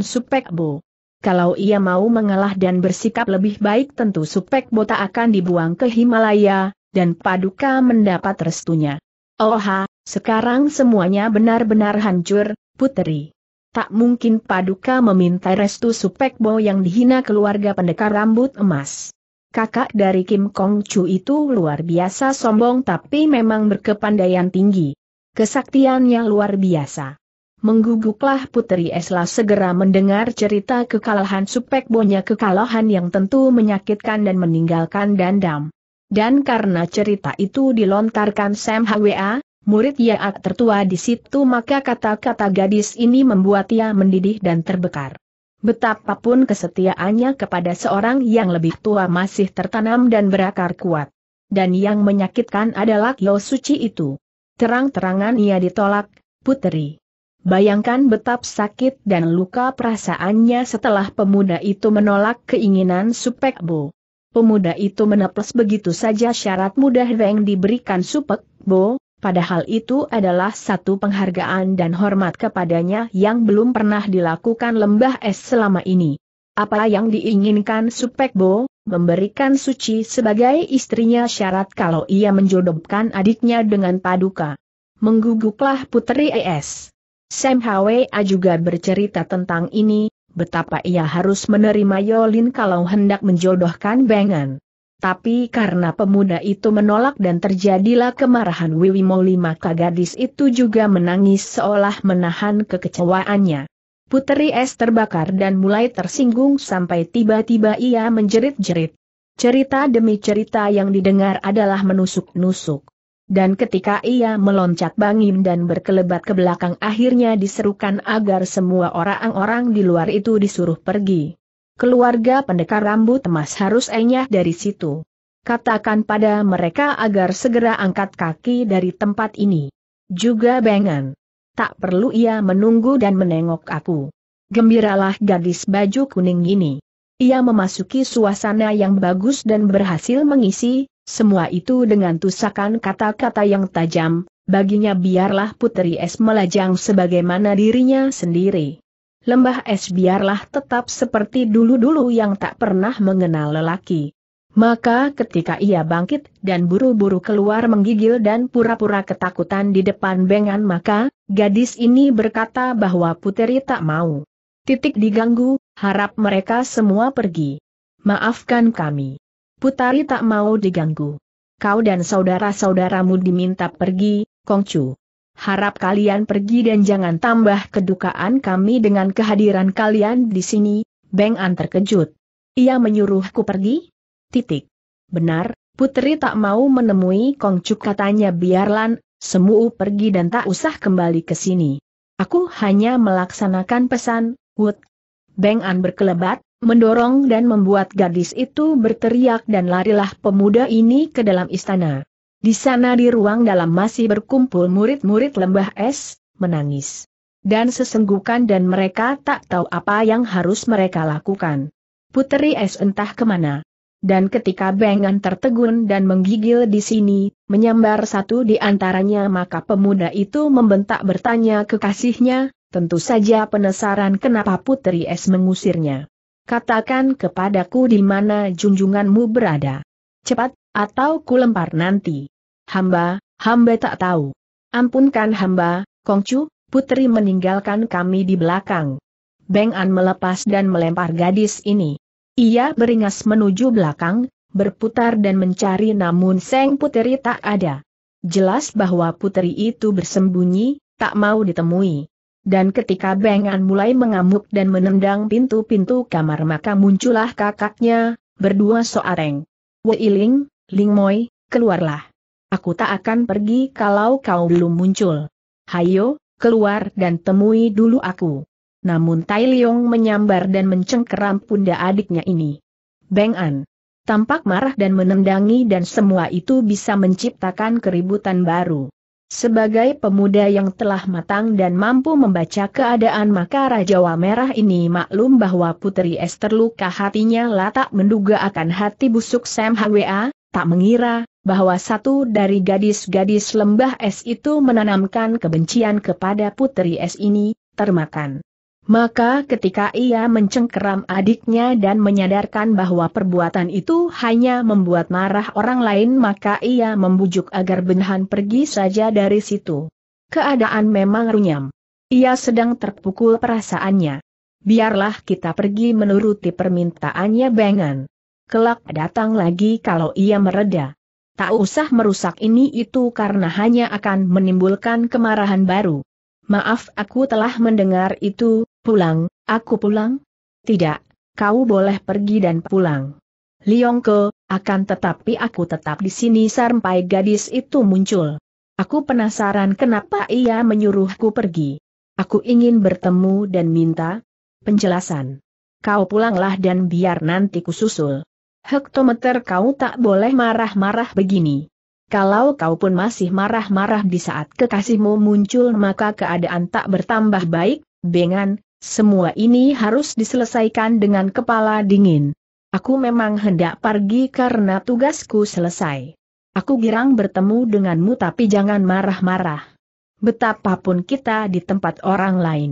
Bo kalau ia mau mengalah dan bersikap lebih baik tentu Supek Bota akan dibuang ke Himalaya, dan Paduka mendapat restunya. Oha, sekarang semuanya benar-benar hancur, Putri. Tak mungkin Paduka meminta restu Supek Bo yang dihina keluarga pendekar rambut emas. Kakak dari Kim Kong Chu itu luar biasa sombong tapi memang berkepandaian tinggi. Kesaktiannya luar biasa. Mengguguklah Putri Esla segera mendengar cerita kekalahan Supek Bonya kekalahan yang tentu menyakitkan dan meninggalkan dendam. Dan karena cerita itu dilontarkan Sam Hwa, murid Yaak tertua di situ maka kata-kata gadis ini membuat ia mendidih dan terbekar. Betapapun kesetiaannya kepada seorang yang lebih tua masih tertanam dan berakar kuat. Dan yang menyakitkan adalah Lo Suci itu. Terang-terangan ia ditolak, putri. Bayangkan betap sakit dan luka perasaannya setelah pemuda itu menolak keinginan Supek Bo. Pemuda itu meneples begitu saja syarat mudah Weng diberikan Supek Bo, padahal itu adalah satu penghargaan dan hormat kepadanya yang belum pernah dilakukan lembah es selama ini. Apa yang diinginkan Supek Bo, memberikan Suci sebagai istrinya syarat kalau ia menjodohkan adiknya dengan Paduka. Mengguguklah putri ES. Sam Hwa juga bercerita tentang ini, betapa ia harus menerima Yolin kalau hendak menjodohkan Bengan. Tapi karena pemuda itu menolak dan terjadilah kemarahan Wiwi Moli maka gadis itu juga menangis seolah menahan kekecewaannya. Puteri es terbakar dan mulai tersinggung sampai tiba-tiba ia menjerit-jerit. Cerita demi cerita yang didengar adalah menusuk-nusuk dan ketika ia meloncat bangim dan berkelebat ke belakang akhirnya diserukan agar semua orang-orang di luar itu disuruh pergi. Keluarga pendekar rambut emas harus enyah dari situ. Katakan pada mereka agar segera angkat kaki dari tempat ini. Juga bengan. Tak perlu ia menunggu dan menengok aku. Gembiralah gadis baju kuning ini. Ia memasuki suasana yang bagus dan berhasil mengisi, semua itu dengan tusakan kata-kata yang tajam, baginya biarlah Putri Es melajang sebagaimana dirinya sendiri. Lembah Es biarlah tetap seperti dulu-dulu yang tak pernah mengenal lelaki. Maka ketika ia bangkit dan buru-buru keluar menggigil dan pura-pura ketakutan di depan bengan maka, gadis ini berkata bahwa Puteri tak mau. Titik diganggu, harap mereka semua pergi. Maafkan kami. Putari tak mau diganggu. Kau dan saudara-saudaramu diminta pergi, Kongcu. Harap kalian pergi dan jangan tambah kedukaan kami dengan kehadiran kalian di sini, Beng An terkejut. Ia menyuruhku pergi? Titik. Benar, Putri tak mau menemui Kongcu katanya biarlan, semua pergi dan tak usah kembali ke sini. Aku hanya melaksanakan pesan, Wood. Beng An berkelebat, mendorong dan membuat gadis itu berteriak dan larilah pemuda ini ke dalam istana. Di sana di ruang dalam masih berkumpul murid-murid lembah es, menangis. Dan sesenggukan dan mereka tak tahu apa yang harus mereka lakukan. Putri es entah kemana. Dan ketika Bengan tertegun dan menggigil di sini, menyambar satu di antaranya maka pemuda itu membentak bertanya kekasihnya, tentu saja penasaran kenapa Putri Es mengusirnya. Katakan kepadaku di mana junjunganmu berada. Cepat, atau ku lempar nanti. Hamba, hamba tak tahu. Ampunkan hamba, Kongcu, putri meninggalkan kami di belakang. Beng An melepas dan melempar gadis ini. Ia beringas menuju belakang, berputar dan mencari namun Seng Putri tak ada. Jelas bahwa putri itu bersembunyi, tak mau ditemui. Dan ketika Bengan mulai mengamuk dan menendang pintu-pintu kamar maka muncullah kakaknya, berdua soareng. Wei Ling Moi, keluarlah. Aku tak akan pergi kalau kau belum muncul. Hayo, keluar dan temui dulu aku. Namun Tai Leong menyambar dan mencengkeram pundak adiknya ini. Beng An. Tampak marah dan menendangi dan semua itu bisa menciptakan keributan baru. Sebagai pemuda yang telah matang dan mampu membaca keadaan maka Raja Wamerah ini maklum bahwa Putri Es terluka hatinya tak menduga akan hati busuk Sam Hwa, tak mengira, bahwa satu dari gadis-gadis lembah es itu menanamkan kebencian kepada Putri Es ini, termakan. Maka ketika ia mencengkeram adiknya dan menyadarkan bahwa perbuatan itu hanya membuat marah orang lain maka ia membujuk agar Benhan pergi saja dari situ. Keadaan memang runyam. Ia sedang terpukul perasaannya. Biarlah kita pergi menuruti permintaannya Bengan. Kelak datang lagi kalau ia mereda. Tak usah merusak ini itu karena hanya akan menimbulkan kemarahan baru. Maaf aku telah mendengar itu, Pulang, aku pulang? Tidak, kau boleh pergi dan pulang. Liongko, akan tetapi aku tetap di sini sampai gadis itu muncul. Aku penasaran kenapa ia menyuruhku pergi. Aku ingin bertemu dan minta penjelasan. Kau pulanglah dan biar nanti kususul. Hektometer kau tak boleh marah-marah begini. Kalau kau pun masih marah-marah di saat kekasihmu muncul maka keadaan tak bertambah baik, Bengan, semua ini harus diselesaikan dengan kepala dingin. Aku memang hendak pergi karena tugasku selesai. Aku girang bertemu denganmu tapi jangan marah-marah. Betapapun kita di tempat orang lain.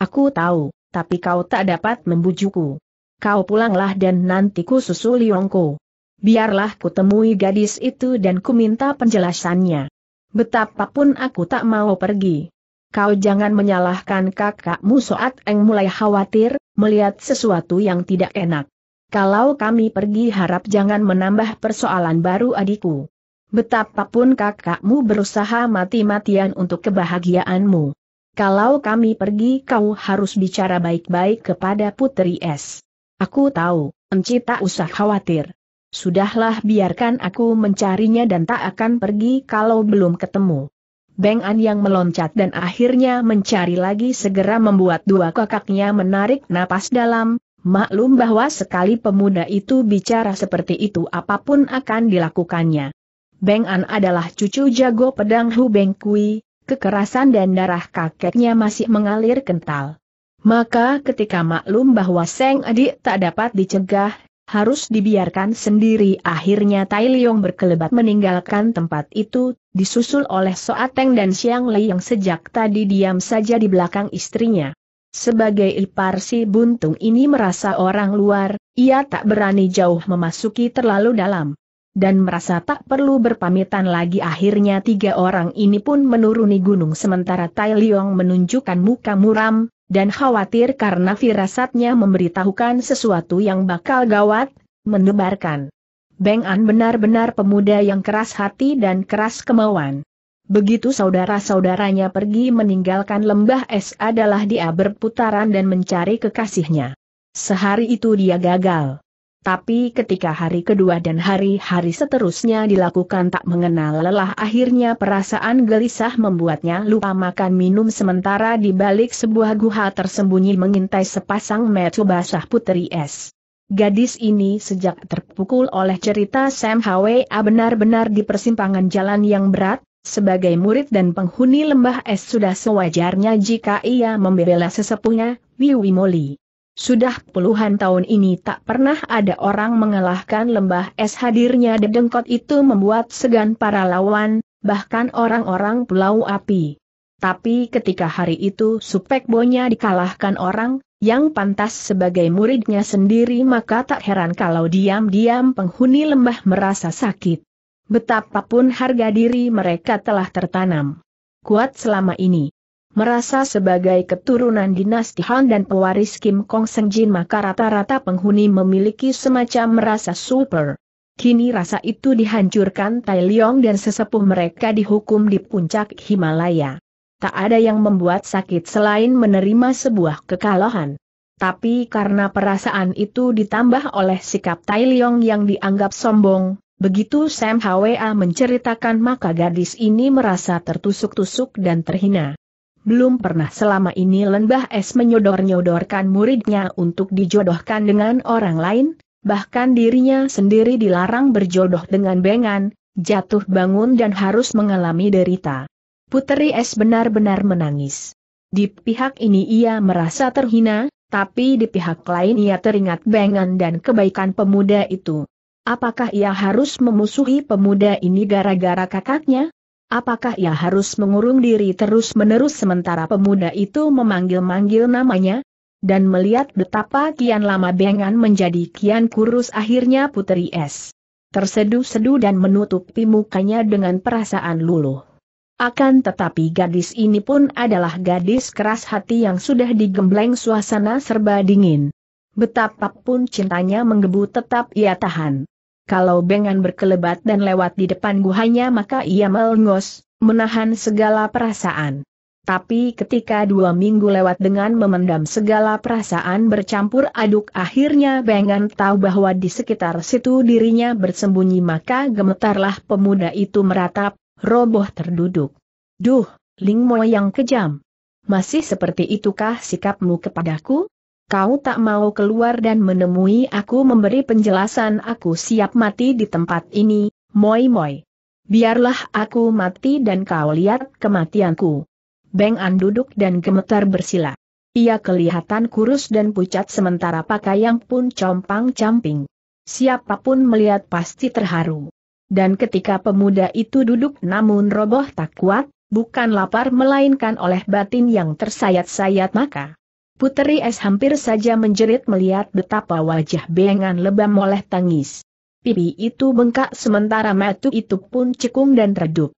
Aku tahu, tapi kau tak dapat membujuku. Kau pulanglah dan nanti ku susul Yongko. Biarlah ku temui gadis itu dan ku minta penjelasannya. Betapapun aku tak mau pergi kau jangan menyalahkan kakakmu saat Eng mulai khawatir, melihat sesuatu yang tidak enak. Kalau kami pergi harap jangan menambah persoalan baru adikku. Betapapun kakakmu berusaha mati-matian untuk kebahagiaanmu. Kalau kami pergi kau harus bicara baik-baik kepada Putri S. Aku tahu, Enci tak usah khawatir. Sudahlah biarkan aku mencarinya dan tak akan pergi kalau belum ketemu. Beng An yang meloncat dan akhirnya mencari lagi segera membuat dua kakaknya menarik napas dalam, maklum bahwa sekali pemuda itu bicara seperti itu apapun akan dilakukannya. Beng An adalah cucu jago pedang Hu Beng Kui, kekerasan dan darah kakeknya masih mengalir kental. Maka ketika maklum bahwa Seng Adik tak dapat dicegah, harus dibiarkan sendiri. Akhirnya Tai Liong berkelebat meninggalkan tempat itu, disusul oleh Soateng dan Xiang Lei yang sejak tadi diam saja di belakang istrinya. Sebagai ipar si buntung ini merasa orang luar, ia tak berani jauh memasuki terlalu dalam. Dan merasa tak perlu berpamitan lagi akhirnya tiga orang ini pun menuruni gunung sementara Tai Liong menunjukkan muka muram, dan khawatir karena firasatnya memberitahukan sesuatu yang bakal gawat, menebarkan. Beng An benar-benar pemuda yang keras hati dan keras kemauan. Begitu saudara-saudaranya pergi meninggalkan lembah es adalah dia berputaran dan mencari kekasihnya. Sehari itu dia gagal. Tapi ketika hari kedua dan hari-hari seterusnya dilakukan tak mengenal lelah akhirnya perasaan gelisah membuatnya lupa makan minum sementara di balik sebuah guha tersembunyi mengintai sepasang metu basah putri es. Gadis ini sejak terpukul oleh cerita Sam Hwa benar-benar di persimpangan jalan yang berat, sebagai murid dan penghuni lembah es sudah sewajarnya jika ia membela sesepuhnya, Wiwi Moli. Sudah puluhan tahun ini tak pernah ada orang mengalahkan lembah es hadirnya dedengkot itu membuat segan para lawan, bahkan orang-orang pulau api. Tapi ketika hari itu supek bonya dikalahkan orang, yang pantas sebagai muridnya sendiri maka tak heran kalau diam-diam penghuni lembah merasa sakit. Betapapun harga diri mereka telah tertanam. Kuat selama ini merasa sebagai keturunan dinasti Han dan pewaris Kim Kong Seng Jin maka rata-rata penghuni memiliki semacam rasa super. Kini rasa itu dihancurkan Tai Leong dan sesepuh mereka dihukum di puncak Himalaya. Tak ada yang membuat sakit selain menerima sebuah kekalahan. Tapi karena perasaan itu ditambah oleh sikap Tai Leong yang dianggap sombong, Begitu Sam Hwa menceritakan maka gadis ini merasa tertusuk-tusuk dan terhina. Belum pernah selama ini lembah es menyodor-nyodorkan muridnya untuk dijodohkan dengan orang lain, bahkan dirinya sendiri dilarang berjodoh dengan bengan, jatuh bangun dan harus mengalami derita. Putri es benar-benar menangis. Di pihak ini ia merasa terhina, tapi di pihak lain ia teringat bengan dan kebaikan pemuda itu. Apakah ia harus memusuhi pemuda ini gara-gara kakaknya? Apakah ia harus mengurung diri terus-menerus sementara pemuda itu memanggil-manggil namanya? Dan melihat betapa kian lama bengan menjadi kian kurus akhirnya Putri es Terseduh-seduh dan menutupi mukanya dengan perasaan luluh. Akan tetapi gadis ini pun adalah gadis keras hati yang sudah digembleng suasana serba dingin. Betapapun cintanya menggebu tetap ia tahan kalau Bengan berkelebat dan lewat di depan guhanya maka ia melengos, menahan segala perasaan. Tapi ketika dua minggu lewat dengan memendam segala perasaan bercampur aduk akhirnya Bengan tahu bahwa di sekitar situ dirinya bersembunyi maka gemetarlah pemuda itu meratap, roboh terduduk. Duh, Lingmo yang kejam. Masih seperti itukah sikapmu kepadaku? Kau tak mau keluar dan menemui aku memberi penjelasan aku siap mati di tempat ini, moi-moi. Biarlah aku mati dan kau lihat kematianku. Beng An duduk dan gemetar bersila. Ia kelihatan kurus dan pucat sementara pakaian pun compang-camping. Siapapun melihat pasti terharu. Dan ketika pemuda itu duduk namun roboh tak kuat, bukan lapar melainkan oleh batin yang tersayat-sayat maka Puteri Es hampir saja menjerit melihat betapa wajah Bengan lebam oleh tangis. Pipi itu bengkak sementara metu itu pun cekung dan redup.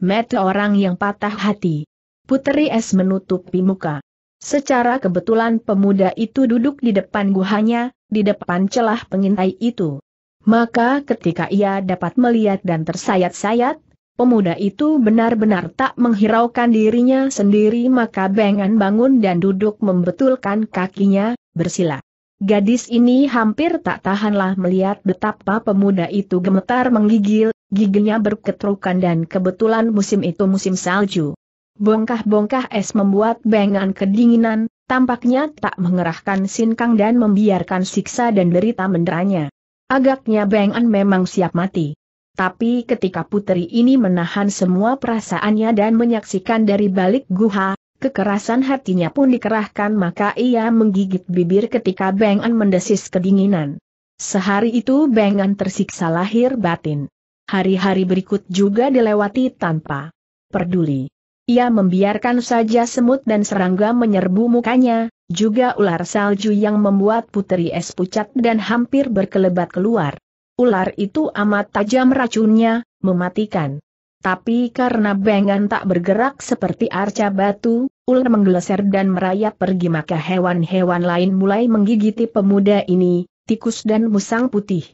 Metu orang yang patah hati. Puteri Es menutupi muka. Secara kebetulan pemuda itu duduk di depan guhanya, di depan celah pengintai itu. Maka ketika ia dapat melihat dan tersayat-sayat, Pemuda itu benar-benar tak menghiraukan dirinya sendiri maka Bengan bangun dan duduk membetulkan kakinya, bersila. Gadis ini hampir tak tahanlah melihat betapa pemuda itu gemetar menggigil, giginya berketrukan dan kebetulan musim itu musim salju. Bongkah-bongkah es membuat Bengan kedinginan, tampaknya tak mengerahkan sinkang dan membiarkan siksa dan derita menderanya. Agaknya Bengan memang siap mati. Tapi ketika putri ini menahan semua perasaannya dan menyaksikan dari balik guha, kekerasan hatinya pun dikerahkan maka ia menggigit bibir ketika Bengan mendesis kedinginan. Sehari itu Bengan tersiksa lahir batin. Hari-hari berikut juga dilewati tanpa peduli. Ia membiarkan saja semut dan serangga menyerbu mukanya, juga ular salju yang membuat putri es pucat dan hampir berkelebat keluar. Ular itu amat tajam racunnya, mematikan. Tapi karena Bengan tak bergerak seperti arca batu, ular menggeleser dan merayap pergi maka hewan-hewan lain mulai menggigiti pemuda ini, tikus dan musang putih.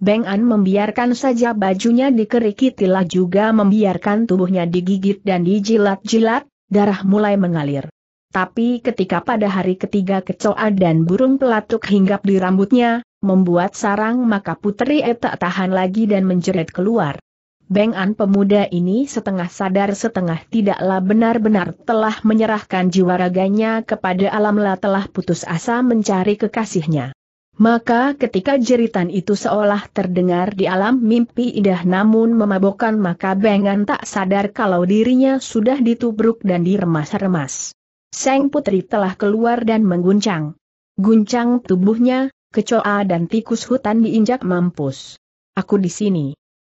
Bengan membiarkan saja bajunya dikerikitilah juga membiarkan tubuhnya digigit dan dijilat-jilat, darah mulai mengalir. Tapi ketika pada hari ketiga kecoa dan burung pelatuk hinggap di rambutnya, membuat sarang maka putri E tak tahan lagi dan menjerit keluar. Bengan pemuda ini setengah sadar setengah tidaklah benar-benar telah menyerahkan jiwa raganya kepada alamlah telah putus asa mencari kekasihnya. Maka ketika jeritan itu seolah terdengar di alam mimpi indah namun memabokkan maka Bengan tak sadar kalau dirinya sudah ditubruk dan diremas-remas. Seng putri telah keluar dan mengguncang. Guncang tubuhnya, kecoa dan tikus hutan diinjak mampus. Aku di sini.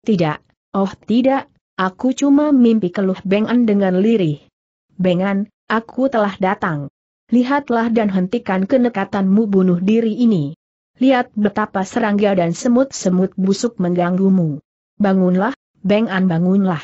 Tidak, oh tidak, aku cuma mimpi keluh Bengan dengan lirih. Bengan, aku telah datang. Lihatlah dan hentikan kenekatanmu bunuh diri ini. Lihat betapa serangga dan semut-semut busuk mengganggumu. Bangunlah, Bengan bangunlah.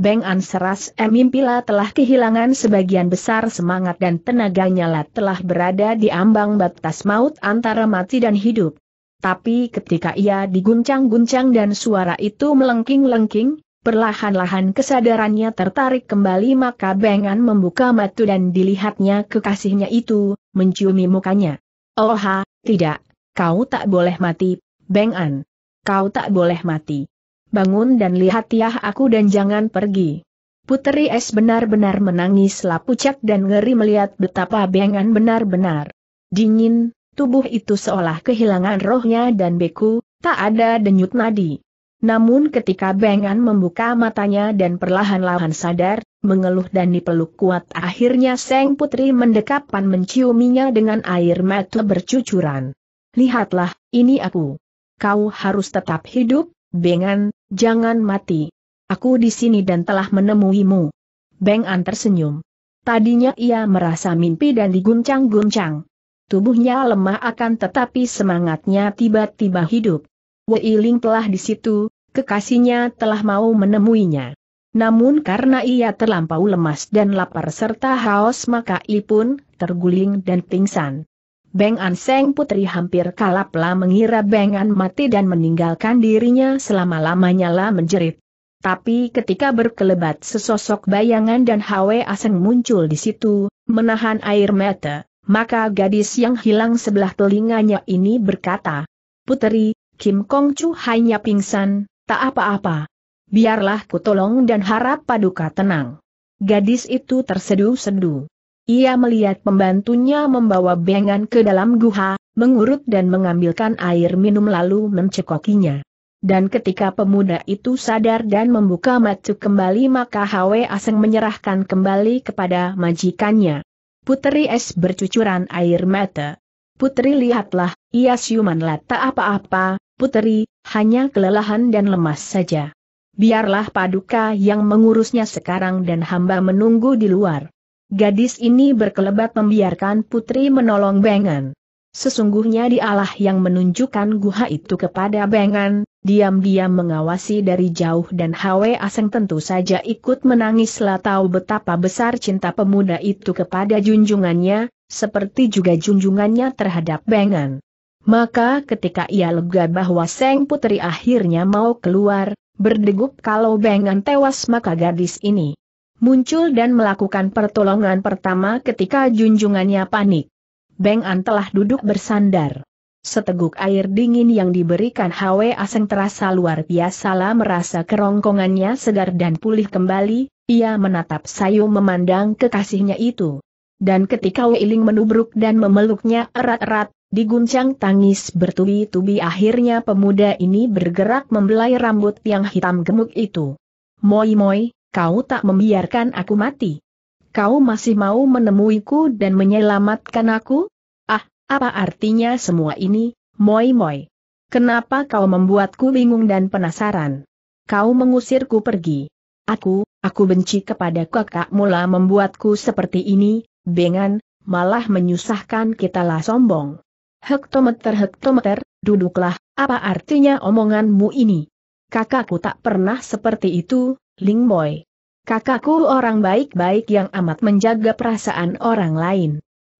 Beng Anseras M. Impila telah kehilangan sebagian besar semangat dan tenaganya lah telah berada di ambang batas maut antara mati dan hidup. Tapi ketika ia diguncang-guncang dan suara itu melengking-lengking, perlahan-lahan kesadarannya tertarik kembali maka An membuka mata dan dilihatnya kekasihnya itu, menciumi mukanya. Oha, oh tidak, kau tak boleh mati, An, Kau tak boleh mati bangun dan lihat ya aku dan jangan pergi. Putri Es benar-benar menangislah pucat dan ngeri melihat betapa bengan benar-benar. Dingin, tubuh itu seolah kehilangan rohnya dan beku, tak ada denyut nadi. Namun ketika bengan membuka matanya dan perlahan-lahan sadar, mengeluh dan dipeluk kuat akhirnya Seng Putri mendekapan menciuminya dengan air mata bercucuran. Lihatlah, ini aku. Kau harus tetap hidup, Bengan, jangan mati. Aku di sini dan telah menemuimu. Bengan tersenyum. Tadinya ia merasa mimpi dan diguncang-guncang. Tubuhnya lemah akan tetapi semangatnya tiba-tiba hidup. Wei Ling telah di situ, kekasihnya telah mau menemuinya. Namun karena ia terlampau lemas dan lapar serta haus maka ia pun terguling dan pingsan. Beng An Seng Putri hampir kalaplah mengira Beng An mati dan meninggalkan dirinya selama-lamanya lah menjerit. Tapi ketika berkelebat sesosok bayangan dan Hwe Aseng muncul di situ, menahan air mata, maka gadis yang hilang sebelah telinganya ini berkata, putri, Kim Kong Chu hanya pingsan, tak apa-apa. Biarlah ku tolong dan harap paduka tenang. Gadis itu terseduh-seduh. Ia melihat pembantunya membawa bengan ke dalam guha, mengurut dan mengambilkan air minum lalu mencekokinya. Dan ketika pemuda itu sadar dan membuka mata kembali maka Hwe Aseng menyerahkan kembali kepada majikannya. Putri Es bercucuran air mata. Putri lihatlah, ia siuman tak apa-apa, putri, hanya kelelahan dan lemas saja. Biarlah paduka yang mengurusnya sekarang dan hamba menunggu di luar. Gadis ini berkelebat membiarkan putri menolong Bengan. Sesungguhnya dialah yang menunjukkan guha itu kepada Bengan, diam-diam mengawasi dari jauh dan Hwe Aseng tentu saja ikut menangis lah tahu betapa besar cinta pemuda itu kepada junjungannya, seperti juga junjungannya terhadap Bengan. Maka ketika ia lega bahwa Seng Putri akhirnya mau keluar, berdegup kalau Bengan tewas maka gadis ini muncul dan melakukan pertolongan pertama ketika junjungannya panik. Beng An telah duduk bersandar. Seteguk air dingin yang diberikan Hwe Aseng terasa luar biasa lah merasa kerongkongannya segar dan pulih kembali, ia menatap sayu memandang kekasihnya itu. Dan ketika Ling menubruk dan memeluknya erat-erat, diguncang tangis bertubi-tubi akhirnya pemuda ini bergerak membelai rambut yang hitam gemuk itu. Moi-moi, kau tak membiarkan aku mati. Kau masih mau menemuiku dan menyelamatkan aku? Ah, apa artinya semua ini, moi moi? Kenapa kau membuatku bingung dan penasaran? Kau mengusirku pergi. Aku, aku benci kepada kakak mula membuatku seperti ini, bengan, malah menyusahkan kita lah sombong. Hektometer hektometer, duduklah, apa artinya omonganmu ini? Kakakku tak pernah seperti itu, Ling Boy, Kakakku orang baik-baik yang amat menjaga perasaan orang lain.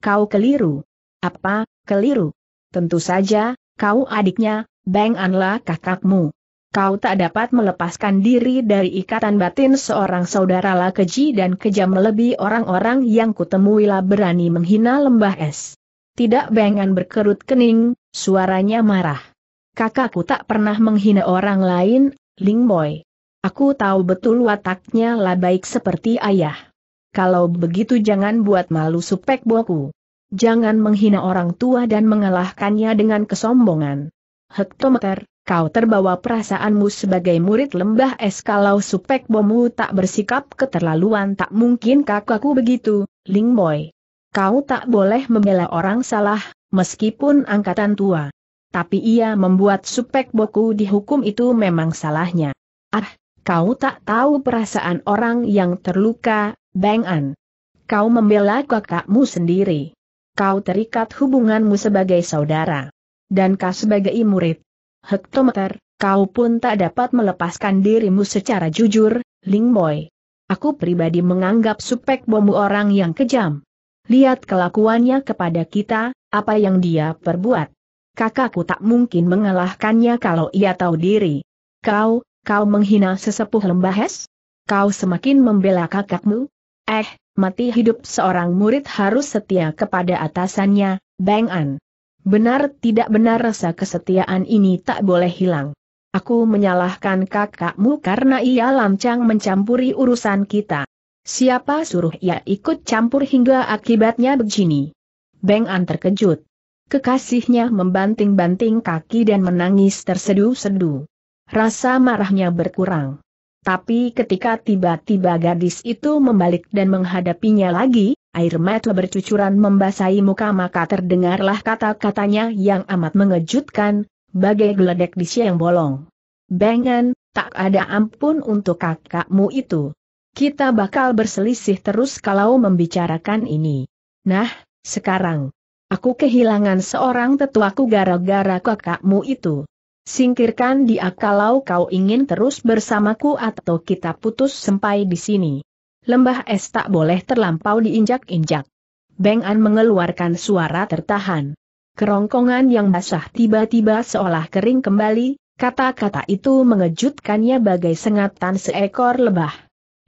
Kau keliru. Apa, keliru? Tentu saja, kau adiknya, Bang Anla kakakmu. Kau tak dapat melepaskan diri dari ikatan batin seorang saudara lah keji dan kejam lebih orang-orang yang kutemui lah berani menghina lembah es. Tidak Bang An berkerut kening, suaranya marah. Kakakku tak pernah menghina orang lain, Ling Boy. Aku tahu betul wataknya lah baik seperti ayah. Kalau begitu jangan buat malu supek boku. Jangan menghina orang tua dan mengalahkannya dengan kesombongan. Hektometer, kau terbawa perasaanmu sebagai murid lembah es kalau supek bomu tak bersikap keterlaluan tak mungkin kakakku begitu, Ling Boy. Kau tak boleh membela orang salah, meskipun angkatan tua. Tapi ia membuat supek boku dihukum itu memang salahnya. Ah, Kau tak tahu perasaan orang yang terluka, Bang An. Kau membela kakakmu sendiri. Kau terikat hubunganmu sebagai saudara. Dan kau sebagai murid. Hektometer, kau pun tak dapat melepaskan dirimu secara jujur, Ling Boy. Aku pribadi menganggap supek bomu orang yang kejam. Lihat kelakuannya kepada kita, apa yang dia perbuat. Kakakku tak mungkin mengalahkannya kalau ia tahu diri. Kau, kau menghina sesepuh lembah Lembahes? Kau semakin membela kakakmu? Eh, mati hidup seorang murid harus setia kepada atasannya, Bang An. Benar tidak benar rasa kesetiaan ini tak boleh hilang. Aku menyalahkan kakakmu karena ia lancang mencampuri urusan kita. Siapa suruh ia ikut campur hingga akibatnya begini? Bang An terkejut. Kekasihnya membanting-banting kaki dan menangis tersedu-sedu rasa marahnya berkurang. Tapi ketika tiba-tiba gadis itu membalik dan menghadapinya lagi, air mata bercucuran membasahi muka maka terdengarlah kata-katanya yang amat mengejutkan, bagai geledek di siang bolong. Bengen, tak ada ampun untuk kakakmu itu. Kita bakal berselisih terus kalau membicarakan ini. Nah, sekarang. Aku kehilangan seorang tetuaku gara-gara kakakmu itu. Singkirkan dia kalau kau ingin terus bersamaku atau kita putus sampai di sini. Lembah es tak boleh terlampau diinjak-injak. Beng An mengeluarkan suara tertahan. Kerongkongan yang basah tiba-tiba seolah kering kembali, kata-kata itu mengejutkannya bagai sengatan seekor lebah.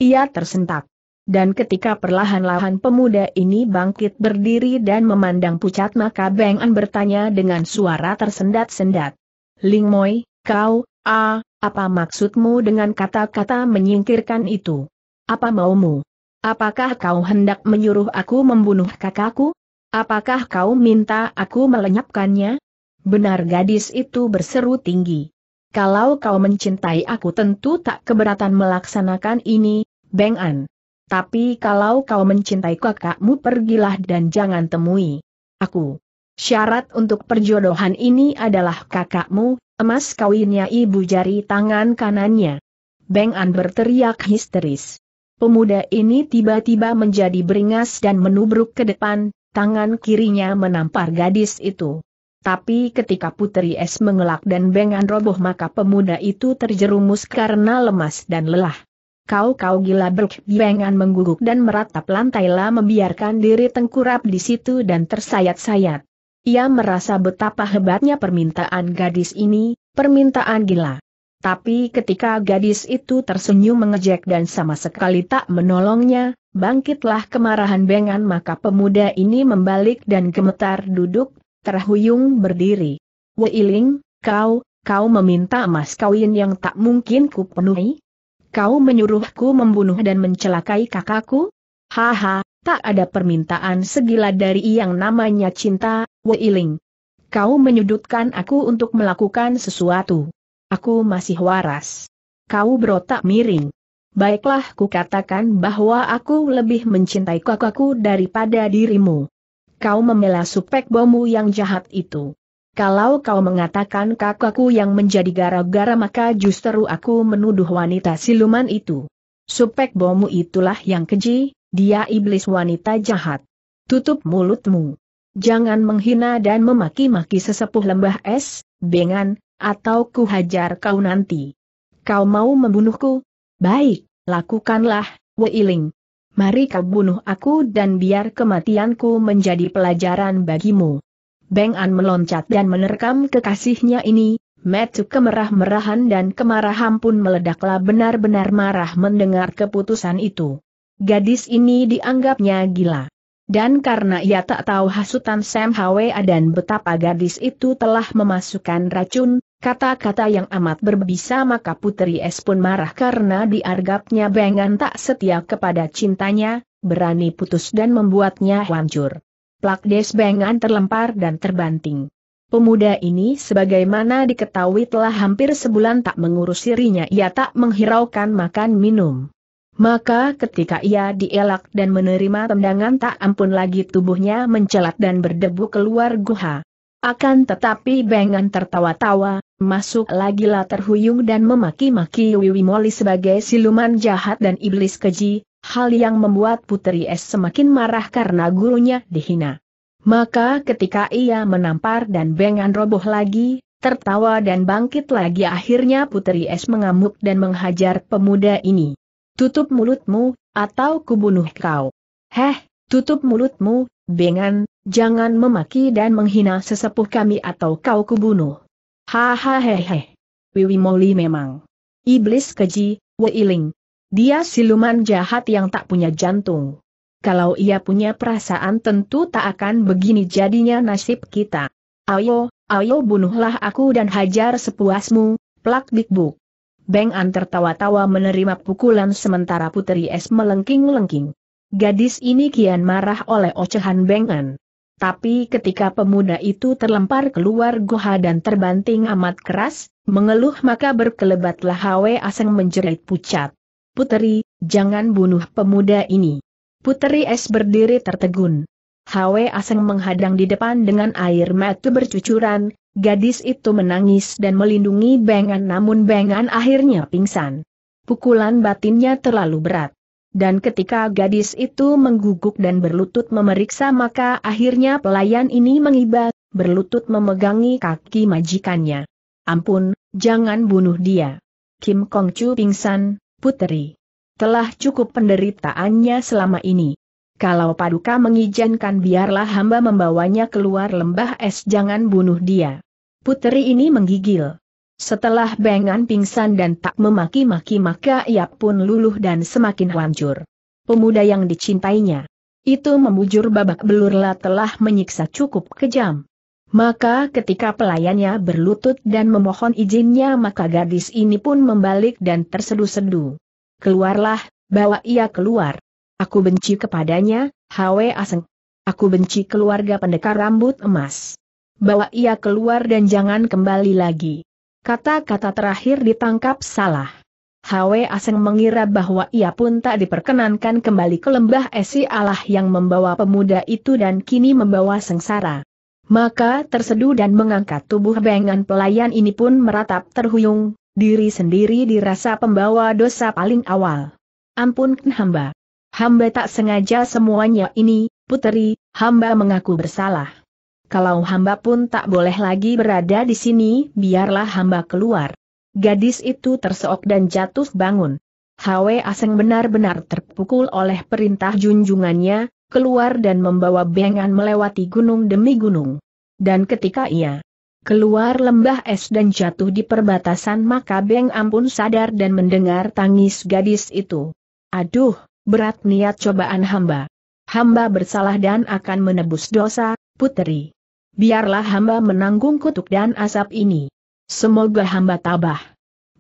Ia tersentak. Dan ketika perlahan-lahan pemuda ini bangkit berdiri dan memandang pucat maka Beng An bertanya dengan suara tersendat-sendat. Ling Moi, kau, ah, apa maksudmu dengan kata-kata menyingkirkan itu? Apa maumu? Apakah kau hendak menyuruh aku membunuh kakakku? Apakah kau minta aku melenyapkannya? Benar gadis itu berseru tinggi. Kalau kau mencintai aku tentu tak keberatan melaksanakan ini, Beng An. Tapi kalau kau mencintai kakakmu pergilah dan jangan temui. Aku. Syarat untuk perjodohan ini adalah kakakmu, emas kawinnya ibu jari tangan kanannya. Beng An berteriak histeris. Pemuda ini tiba-tiba menjadi beringas dan menubruk ke depan, tangan kirinya menampar gadis itu. Tapi ketika Putri Es mengelak dan bengan roboh maka pemuda itu terjerumus karena lemas dan lelah. Kau-kau gila berk bengan mengguguk dan meratap lantai lah membiarkan diri tengkurap di situ dan tersayat-sayat. Ia merasa betapa hebatnya permintaan gadis ini, permintaan gila. Tapi ketika gadis itu tersenyum mengejek dan sama sekali tak menolongnya, bangkitlah kemarahan Bengan maka pemuda ini membalik dan gemetar duduk, terhuyung berdiri. Weiling, kau, kau meminta emas kawin yang tak mungkin ku penuhi. Kau menyuruhku membunuh dan mencelakai kakakku? Haha, tak ada permintaan segila dari yang namanya cinta, Wiling, Kau menyudutkan aku untuk melakukan sesuatu. Aku masih waras. Kau berotak miring. Baiklah ku katakan bahwa aku lebih mencintai kakakku daripada dirimu. Kau membela supek bomu yang jahat itu. Kalau kau mengatakan kakakku yang menjadi gara-gara maka justru aku menuduh wanita siluman itu. Supek bomu itulah yang keji, dia iblis wanita jahat. Tutup mulutmu. Jangan menghina dan memaki-maki sesepuh lembah es, bengan, atau ku hajar kau nanti. Kau mau membunuhku? Baik, lakukanlah, Weiling. Mari kau bunuh aku dan biar kematianku menjadi pelajaran bagimu. Beng An meloncat dan menerkam kekasihnya ini, Metu kemerah-merahan dan kemarahan pun meledaklah benar-benar marah mendengar keputusan itu. Gadis ini dianggapnya gila. Dan karena ia tak tahu hasutan Sam Hwa dan betapa gadis itu telah memasukkan racun, kata-kata yang amat berbisa maka Putri Es pun marah karena diargapnya Bengan tak setia kepada cintanya, berani putus dan membuatnya hancur. Plak Des Bengan terlempar dan terbanting. Pemuda ini sebagaimana diketahui telah hampir sebulan tak mengurus dirinya ia tak menghiraukan makan minum. Maka ketika ia dielak dan menerima tendangan tak ampun lagi tubuhnya mencelat dan berdebu keluar guha. Akan tetapi Bengan tertawa-tawa, masuk lagi lagilah terhuyung dan memaki-maki Wiwi Moli sebagai siluman jahat dan iblis keji, hal yang membuat Putri Es semakin marah karena gurunya dihina. Maka ketika ia menampar dan Bengan roboh lagi, tertawa dan bangkit lagi akhirnya Putri Es mengamuk dan menghajar pemuda ini. Tutup mulutmu, atau kubunuh kau. Heh, tutup mulutmu, bengan, jangan memaki dan menghina sesepuh kami atau kau kubunuh. Hahaha. Wiwi Moli memang. Iblis keji, weiling. Dia siluman jahat yang tak punya jantung. Kalau ia punya perasaan tentu tak akan begini jadinya nasib kita. Ayo, ayo bunuhlah aku dan hajar sepuasmu, plak dikbuk. Beng An tertawa-tawa menerima pukulan sementara Putri Es melengking-lengking. Gadis ini kian marah oleh ocehan Beng An. Tapi ketika pemuda itu terlempar keluar goha dan terbanting amat keras, mengeluh maka berkelebatlah Hwe Aseng menjerit pucat. Putri, jangan bunuh pemuda ini. Putri Es berdiri tertegun. Hwe Aseng menghadang di depan dengan air mata bercucuran, Gadis itu menangis dan melindungi Bengan namun Bengan akhirnya pingsan. Pukulan batinnya terlalu berat. Dan ketika gadis itu mengguguk dan berlutut memeriksa maka akhirnya pelayan ini mengiba, berlutut memegangi kaki majikannya. Ampun, jangan bunuh dia. Kim Kong Chu pingsan, puteri. Telah cukup penderitaannya selama ini. Kalau Paduka mengizinkan biarlah hamba membawanya keluar lembah es jangan bunuh dia. Puteri ini menggigil. Setelah Bengan pingsan dan tak memaki-maki maka ia pun luluh dan semakin hancur. Pemuda yang dicintainya. Itu memujur babak belurlah telah menyiksa cukup kejam. Maka ketika pelayannya berlutut dan memohon izinnya maka gadis ini pun membalik dan terseduh-seduh. Keluarlah, bawa ia keluar. Aku benci kepadanya, Hwe Aseng. Aku benci keluarga pendekar rambut emas. Bawa ia keluar dan jangan kembali lagi. Kata-kata terakhir ditangkap salah. Hwe Aseng mengira bahwa ia pun tak diperkenankan kembali ke lembah esi Allah yang membawa pemuda itu dan kini membawa sengsara. Maka terseduh dan mengangkat tubuh bengan pelayan ini pun meratap terhuyung, diri sendiri dirasa pembawa dosa paling awal. Ampun hamba. Hamba tak sengaja semuanya ini, puteri, hamba mengaku bersalah. Kalau hamba pun tak boleh lagi berada di sini, biarlah hamba keluar. Gadis itu terseok dan jatuh bangun. Hwe Aseng benar-benar terpukul oleh perintah junjungannya, keluar dan membawa bengan melewati gunung demi gunung. Dan ketika ia keluar lembah es dan jatuh di perbatasan maka Beng Ampun sadar dan mendengar tangis gadis itu. Aduh, berat niat cobaan hamba. Hamba bersalah dan akan menebus dosa, puteri. Biarlah hamba menanggung kutuk dan asap ini. Semoga hamba tabah.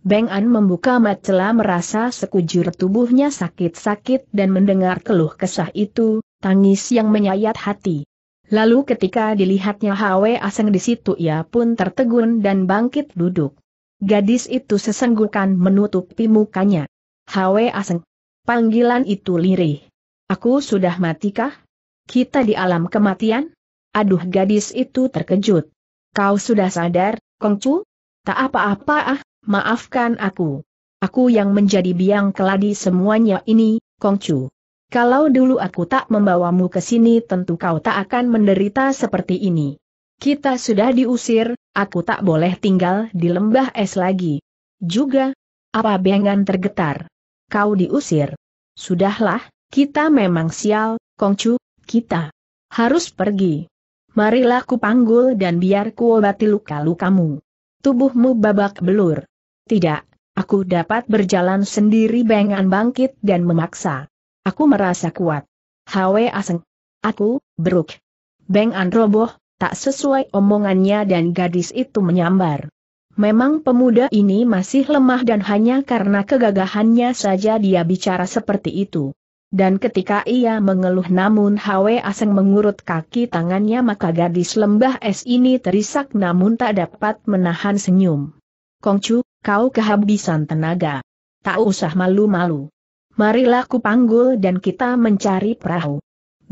Beng An membuka matcela merasa sekujur tubuhnya sakit-sakit dan mendengar keluh kesah itu, tangis yang menyayat hati. Lalu ketika dilihatnya Hwe Aseng di situ ia pun tertegun dan bangkit duduk. Gadis itu sesenggukan menutupi mukanya. Hwe Aseng, Panggilan itu lirih. Aku sudah matikah? Kita di alam kematian? Aduh gadis itu terkejut. Kau sudah sadar, Kongcu? Tak apa-apa ah, maafkan aku. Aku yang menjadi biang keladi semuanya ini, Kongcu. Kalau dulu aku tak membawamu ke sini tentu kau tak akan menderita seperti ini. Kita sudah diusir, aku tak boleh tinggal di lembah es lagi. Juga, apa bengan tergetar kau diusir. Sudahlah, kita memang sial, Kongcu, kita harus pergi. Marilah ku panggul dan biar ku obati luka-lukamu. Tubuhmu babak belur. Tidak, aku dapat berjalan sendiri bengan bangkit dan memaksa. Aku merasa kuat. Hwe aseng. Aku, beruk. Bengan roboh, tak sesuai omongannya dan gadis itu menyambar. Memang pemuda ini masih lemah dan hanya karena kegagahannya saja dia bicara seperti itu. Dan ketika ia mengeluh namun Hwe Aseng mengurut kaki tangannya maka gadis lembah es ini terisak namun tak dapat menahan senyum. Kongcu, kau kehabisan tenaga. Tak usah malu-malu. Marilah kupanggul dan kita mencari perahu.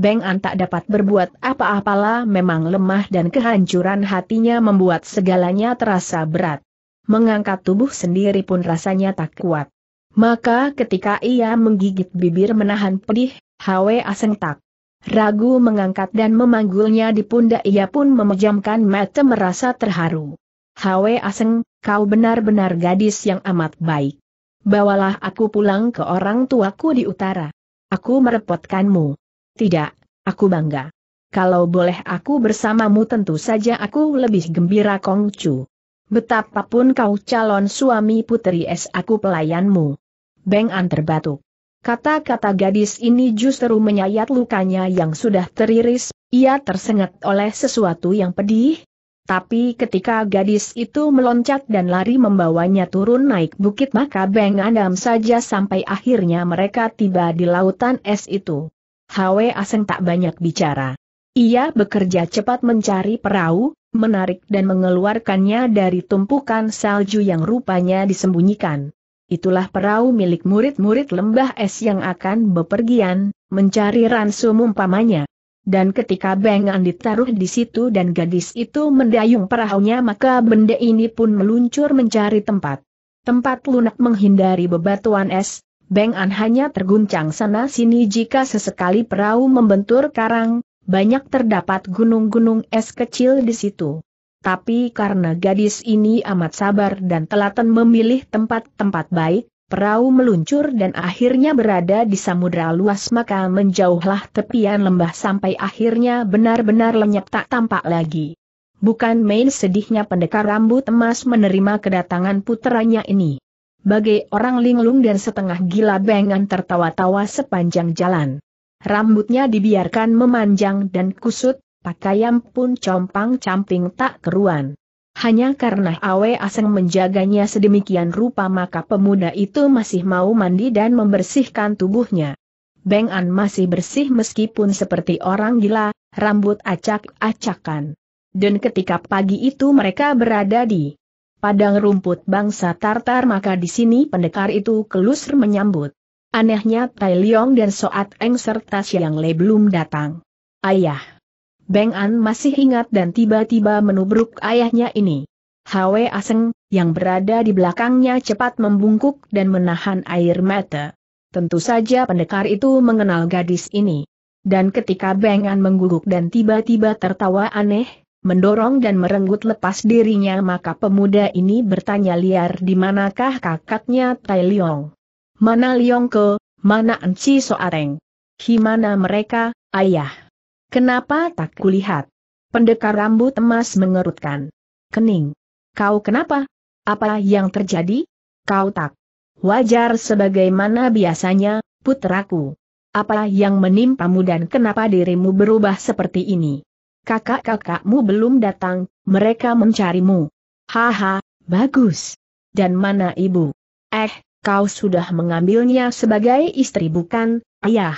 Beng An tak dapat berbuat apa-apalah memang lemah dan kehancuran hatinya membuat segalanya terasa berat. Mengangkat tubuh sendiri pun rasanya tak kuat. Maka ketika ia menggigit bibir menahan pedih, Hwe Aseng tak ragu mengangkat dan memanggulnya di pundak ia pun memejamkan mata merasa terharu. Hwe Aseng, kau benar-benar gadis yang amat baik. Bawalah aku pulang ke orang tuaku di utara. Aku merepotkanmu. Tidak, aku bangga. Kalau boleh aku bersamamu tentu saja aku lebih gembira Kong Chu. Betapapun kau calon suami putri es aku pelayanmu. Beng An terbatuk. Kata-kata gadis ini justru menyayat lukanya yang sudah teriris, ia tersengat oleh sesuatu yang pedih. Tapi ketika gadis itu meloncat dan lari membawanya turun naik bukit maka Beng Adam saja sampai akhirnya mereka tiba di lautan es itu. Hwe Aseng tak banyak bicara. Ia bekerja cepat mencari perahu, menarik dan mengeluarkannya dari tumpukan salju yang rupanya disembunyikan. Itulah perahu milik murid-murid lembah es yang akan bepergian, mencari ransum pamannya. Dan ketika bengan ditaruh di situ dan gadis itu mendayung perahunya maka benda ini pun meluncur mencari tempat. Tempat lunak menghindari bebatuan es, Beng An hanya terguncang sana-sini jika sesekali perahu membentur karang, banyak terdapat gunung-gunung es kecil di situ. Tapi karena gadis ini amat sabar dan telaten memilih tempat-tempat baik, perahu meluncur dan akhirnya berada di samudra luas maka menjauhlah tepian lembah sampai akhirnya benar-benar lenyap tak tampak lagi. Bukan main sedihnya pendekar rambut emas menerima kedatangan putranya ini bagai orang linglung dan setengah gila bengan tertawa-tawa sepanjang jalan. Rambutnya dibiarkan memanjang dan kusut, pakaian pun compang-camping tak keruan. Hanya karena Awe Aseng menjaganya sedemikian rupa maka pemuda itu masih mau mandi dan membersihkan tubuhnya. Beng An masih bersih meskipun seperti orang gila, rambut acak-acakan. Dan ketika pagi itu mereka berada di padang rumput bangsa Tartar maka di sini pendekar itu kelusur menyambut. Anehnya Tai Leong dan Soat Eng serta Siang Le belum datang. Ayah. Beng An masih ingat dan tiba-tiba menubruk ayahnya ini. Hwe Aseng, yang berada di belakangnya cepat membungkuk dan menahan air mata. Tentu saja pendekar itu mengenal gadis ini. Dan ketika Beng An mengguguk dan tiba-tiba tertawa aneh, mendorong dan merenggut lepas dirinya maka pemuda ini bertanya liar di manakah kakaknya Tai Liong. Mana Liong ke, mana Enci Soareng? Himana mereka, ayah? Kenapa tak kulihat? Pendekar rambut emas mengerutkan. Kening. Kau kenapa? Apa yang terjadi? Kau tak. Wajar sebagaimana biasanya, putraku. Apa yang menimpamu dan kenapa dirimu berubah seperti ini? kakak-kakakmu belum datang, mereka mencarimu. Haha, bagus. Dan mana ibu? Eh, kau sudah mengambilnya sebagai istri bukan, ayah?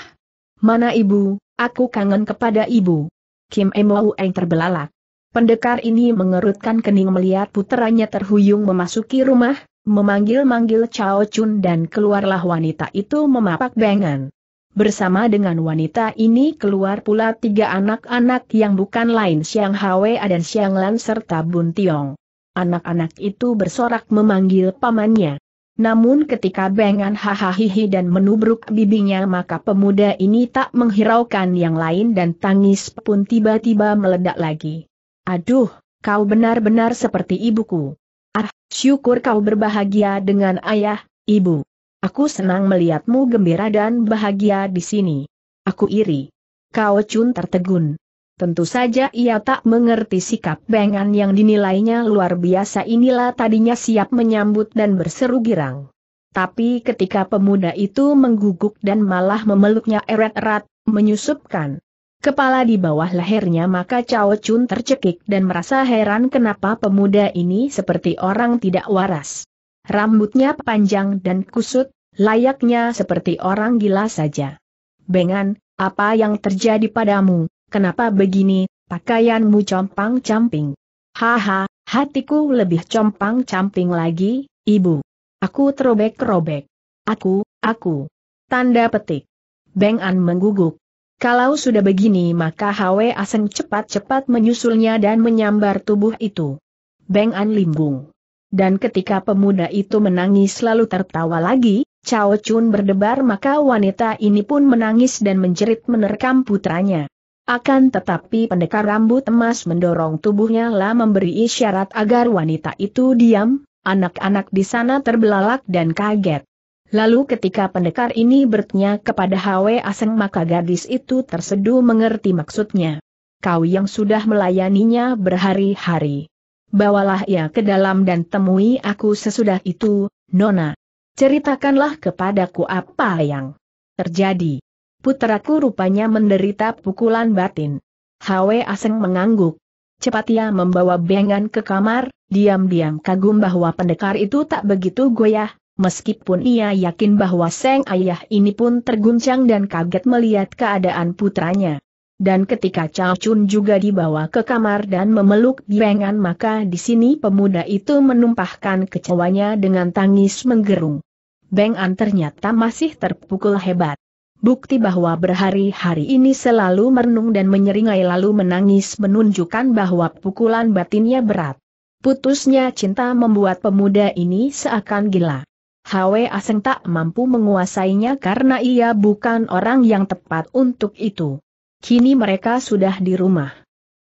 Mana ibu, aku kangen kepada ibu. Kim Emou Eng terbelalak. Pendekar ini mengerutkan kening melihat puteranya terhuyung memasuki rumah, memanggil-manggil Chao Chun dan keluarlah wanita itu memapak bengan. Bersama dengan wanita ini keluar pula tiga anak-anak yang bukan lain Siang Hwa dan Siang Lan serta Bun Tiong. Anak-anak itu bersorak memanggil pamannya. Namun ketika Bengan hahahihi dan menubruk bibinya maka pemuda ini tak menghiraukan yang lain dan tangis pun tiba-tiba meledak lagi. Aduh, kau benar-benar seperti ibuku. Ah, syukur kau berbahagia dengan ayah, ibu. Aku senang melihatmu gembira dan bahagia di sini. Aku iri. Kau cun tertegun. Tentu saja ia tak mengerti sikap Bengan yang dinilainya luar biasa inilah tadinya siap menyambut dan berseru girang. Tapi ketika pemuda itu mengguguk dan malah memeluknya erat-erat, menyusupkan kepala di bawah lehernya maka Cao Chun tercekik dan merasa heran kenapa pemuda ini seperti orang tidak waras. Rambutnya panjang dan kusut, layaknya seperti orang gila saja. Bengan, apa yang terjadi padamu, kenapa begini, pakaianmu compang-camping? Haha, hatiku lebih compang-camping lagi, ibu. Aku terobek-robek. Aku, aku. Tanda petik. Bengan mengguguk. Kalau sudah begini maka Hwe Aseng cepat-cepat menyusulnya dan menyambar tubuh itu. Bengan limbung dan ketika pemuda itu menangis lalu tertawa lagi, Cao Chun berdebar maka wanita ini pun menangis dan menjerit menerkam putranya. Akan tetapi pendekar rambut emas mendorong tubuhnya lah memberi isyarat agar wanita itu diam, anak-anak di sana terbelalak dan kaget. Lalu ketika pendekar ini bertanya kepada Hwe Aseng maka gadis itu terseduh mengerti maksudnya. Kau yang sudah melayaninya berhari-hari bawalah ia ke dalam dan temui aku sesudah itu, Nona. Ceritakanlah kepadaku apa yang terjadi. Putraku rupanya menderita pukulan batin. Hwe Aseng mengangguk. Cepat ia membawa bengan ke kamar, diam-diam kagum bahwa pendekar itu tak begitu goyah, meskipun ia yakin bahwa Seng Ayah ini pun terguncang dan kaget melihat keadaan putranya. Dan ketika Chao Chun juga dibawa ke kamar dan memeluk Biengan maka di sini pemuda itu menumpahkan kecewanya dengan tangis menggerung. Beng An ternyata masih terpukul hebat. Bukti bahwa berhari-hari ini selalu merenung dan menyeringai lalu menangis menunjukkan bahwa pukulan batinnya berat. Putusnya cinta membuat pemuda ini seakan gila. Hwe Aseng tak mampu menguasainya karena ia bukan orang yang tepat untuk itu. Kini mereka sudah di rumah.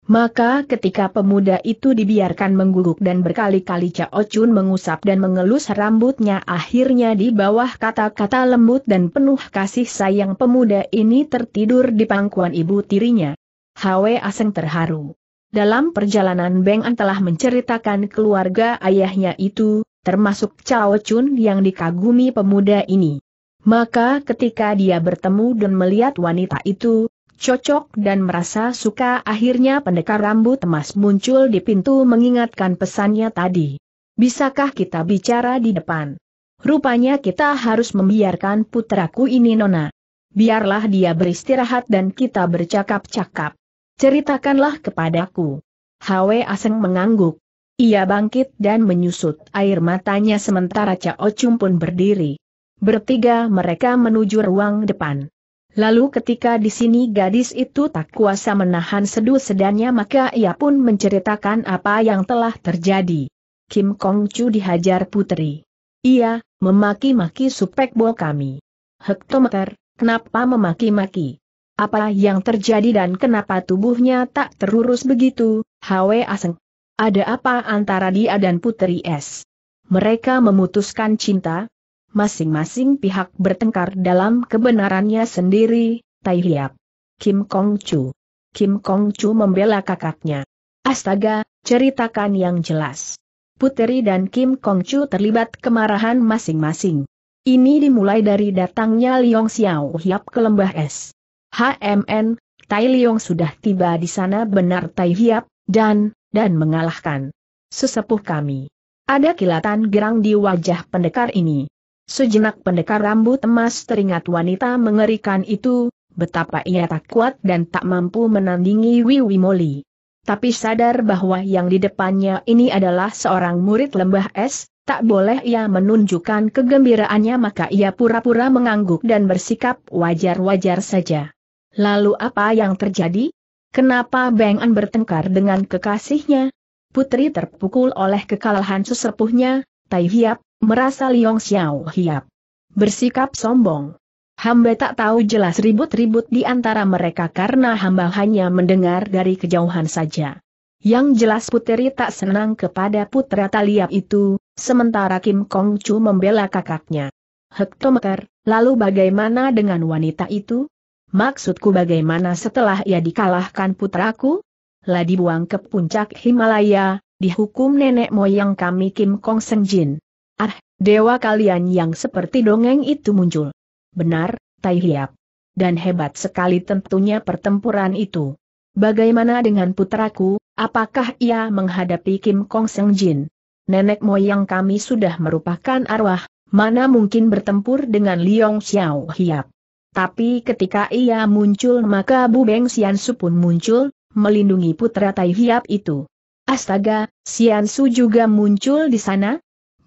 Maka ketika pemuda itu dibiarkan mengguguk dan berkali-kali Cao Chun mengusap dan mengelus rambutnya akhirnya di bawah kata-kata lembut dan penuh kasih sayang pemuda ini tertidur di pangkuan ibu tirinya. Hwe Aseng terharu. Dalam perjalanan Beng An telah menceritakan keluarga ayahnya itu, termasuk Cao Chun yang dikagumi pemuda ini. Maka ketika dia bertemu dan melihat wanita itu, cocok dan merasa suka akhirnya pendekar rambut emas muncul di pintu mengingatkan pesannya tadi. Bisakah kita bicara di depan? Rupanya kita harus membiarkan putraku ini nona. Biarlah dia beristirahat dan kita bercakap-cakap. Ceritakanlah kepadaku. Hwe Aseng mengangguk. Ia bangkit dan menyusut air matanya sementara Cao cumpun pun berdiri. Bertiga mereka menuju ruang depan. Lalu ketika di sini gadis itu tak kuasa menahan seduh sedannya maka ia pun menceritakan apa yang telah terjadi. Kim Kong Chu dihajar putri. Ia, memaki-maki bo kami. Hektometer, kenapa memaki-maki? Apa yang terjadi dan kenapa tubuhnya tak terurus begitu, Hwe Aseng? Ada apa antara dia dan putri S? Mereka memutuskan cinta, masing-masing pihak bertengkar dalam kebenarannya sendiri, Tai Hiap. Kim Kong Chu. Kim Kong Chu membela kakaknya. Astaga, ceritakan yang jelas. Puteri dan Kim Kong Chu terlibat kemarahan masing-masing. Ini dimulai dari datangnya Liong Xiao Hiap ke lembah es. HMN, Tai Liong sudah tiba di sana benar Tai Hiap, dan, dan mengalahkan. Sesepuh kami. Ada kilatan gerang di wajah pendekar ini. Sejenak pendekar rambut emas teringat wanita mengerikan itu, betapa ia tak kuat dan tak mampu menandingi Wiwi Moli. Tapi sadar bahwa yang di depannya ini adalah seorang murid lembah es, tak boleh ia menunjukkan kegembiraannya maka ia pura-pura mengangguk dan bersikap wajar-wajar saja. Lalu apa yang terjadi? Kenapa Beng An bertengkar dengan kekasihnya? Putri terpukul oleh kekalahan sesepuhnya, Tai Hiap, Merasa Liong Xiao hiap. Bersikap sombong. Hamba tak tahu jelas ribut-ribut di antara mereka karena hamba hanya mendengar dari kejauhan saja. Yang jelas puteri tak senang kepada putra taliap itu, sementara Kim Kong Chu membela kakaknya. Hektometer, lalu bagaimana dengan wanita itu? Maksudku bagaimana setelah ia dikalahkan putraku? Lah dibuang ke puncak Himalaya, dihukum nenek moyang kami Kim Kong Senjin. Ah, dewa kalian yang seperti dongeng itu muncul. Benar, Tai Hiap. Dan hebat sekali tentunya pertempuran itu. Bagaimana dengan putraku, apakah ia menghadapi Kim Kong Seng Jin? Nenek moyang kami sudah merupakan arwah, mana mungkin bertempur dengan Liong Xiao Hiap. Tapi ketika ia muncul maka Bu Beng Sian Su pun muncul, melindungi putra Tai Hiap itu. Astaga, Sian Su juga muncul di sana?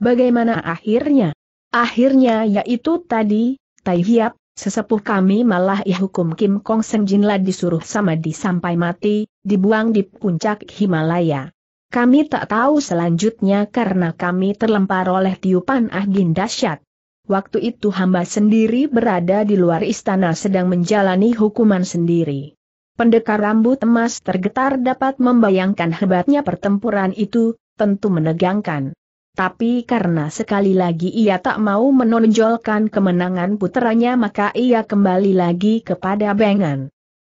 Bagaimana akhirnya? Akhirnya yaitu tadi, Tai Hiap, sesepuh kami malah ihukum hukum Kim Kong Seng Jinla disuruh sama disampai mati, dibuang di puncak Himalaya. Kami tak tahu selanjutnya karena kami terlempar oleh tiupan angin ah dahsyat. Waktu itu hamba sendiri berada di luar istana sedang menjalani hukuman sendiri. Pendekar rambut emas tergetar dapat membayangkan hebatnya pertempuran itu, tentu menegangkan. Tapi karena sekali lagi ia tak mau menonjolkan kemenangan putranya, maka ia kembali lagi kepada Bengan.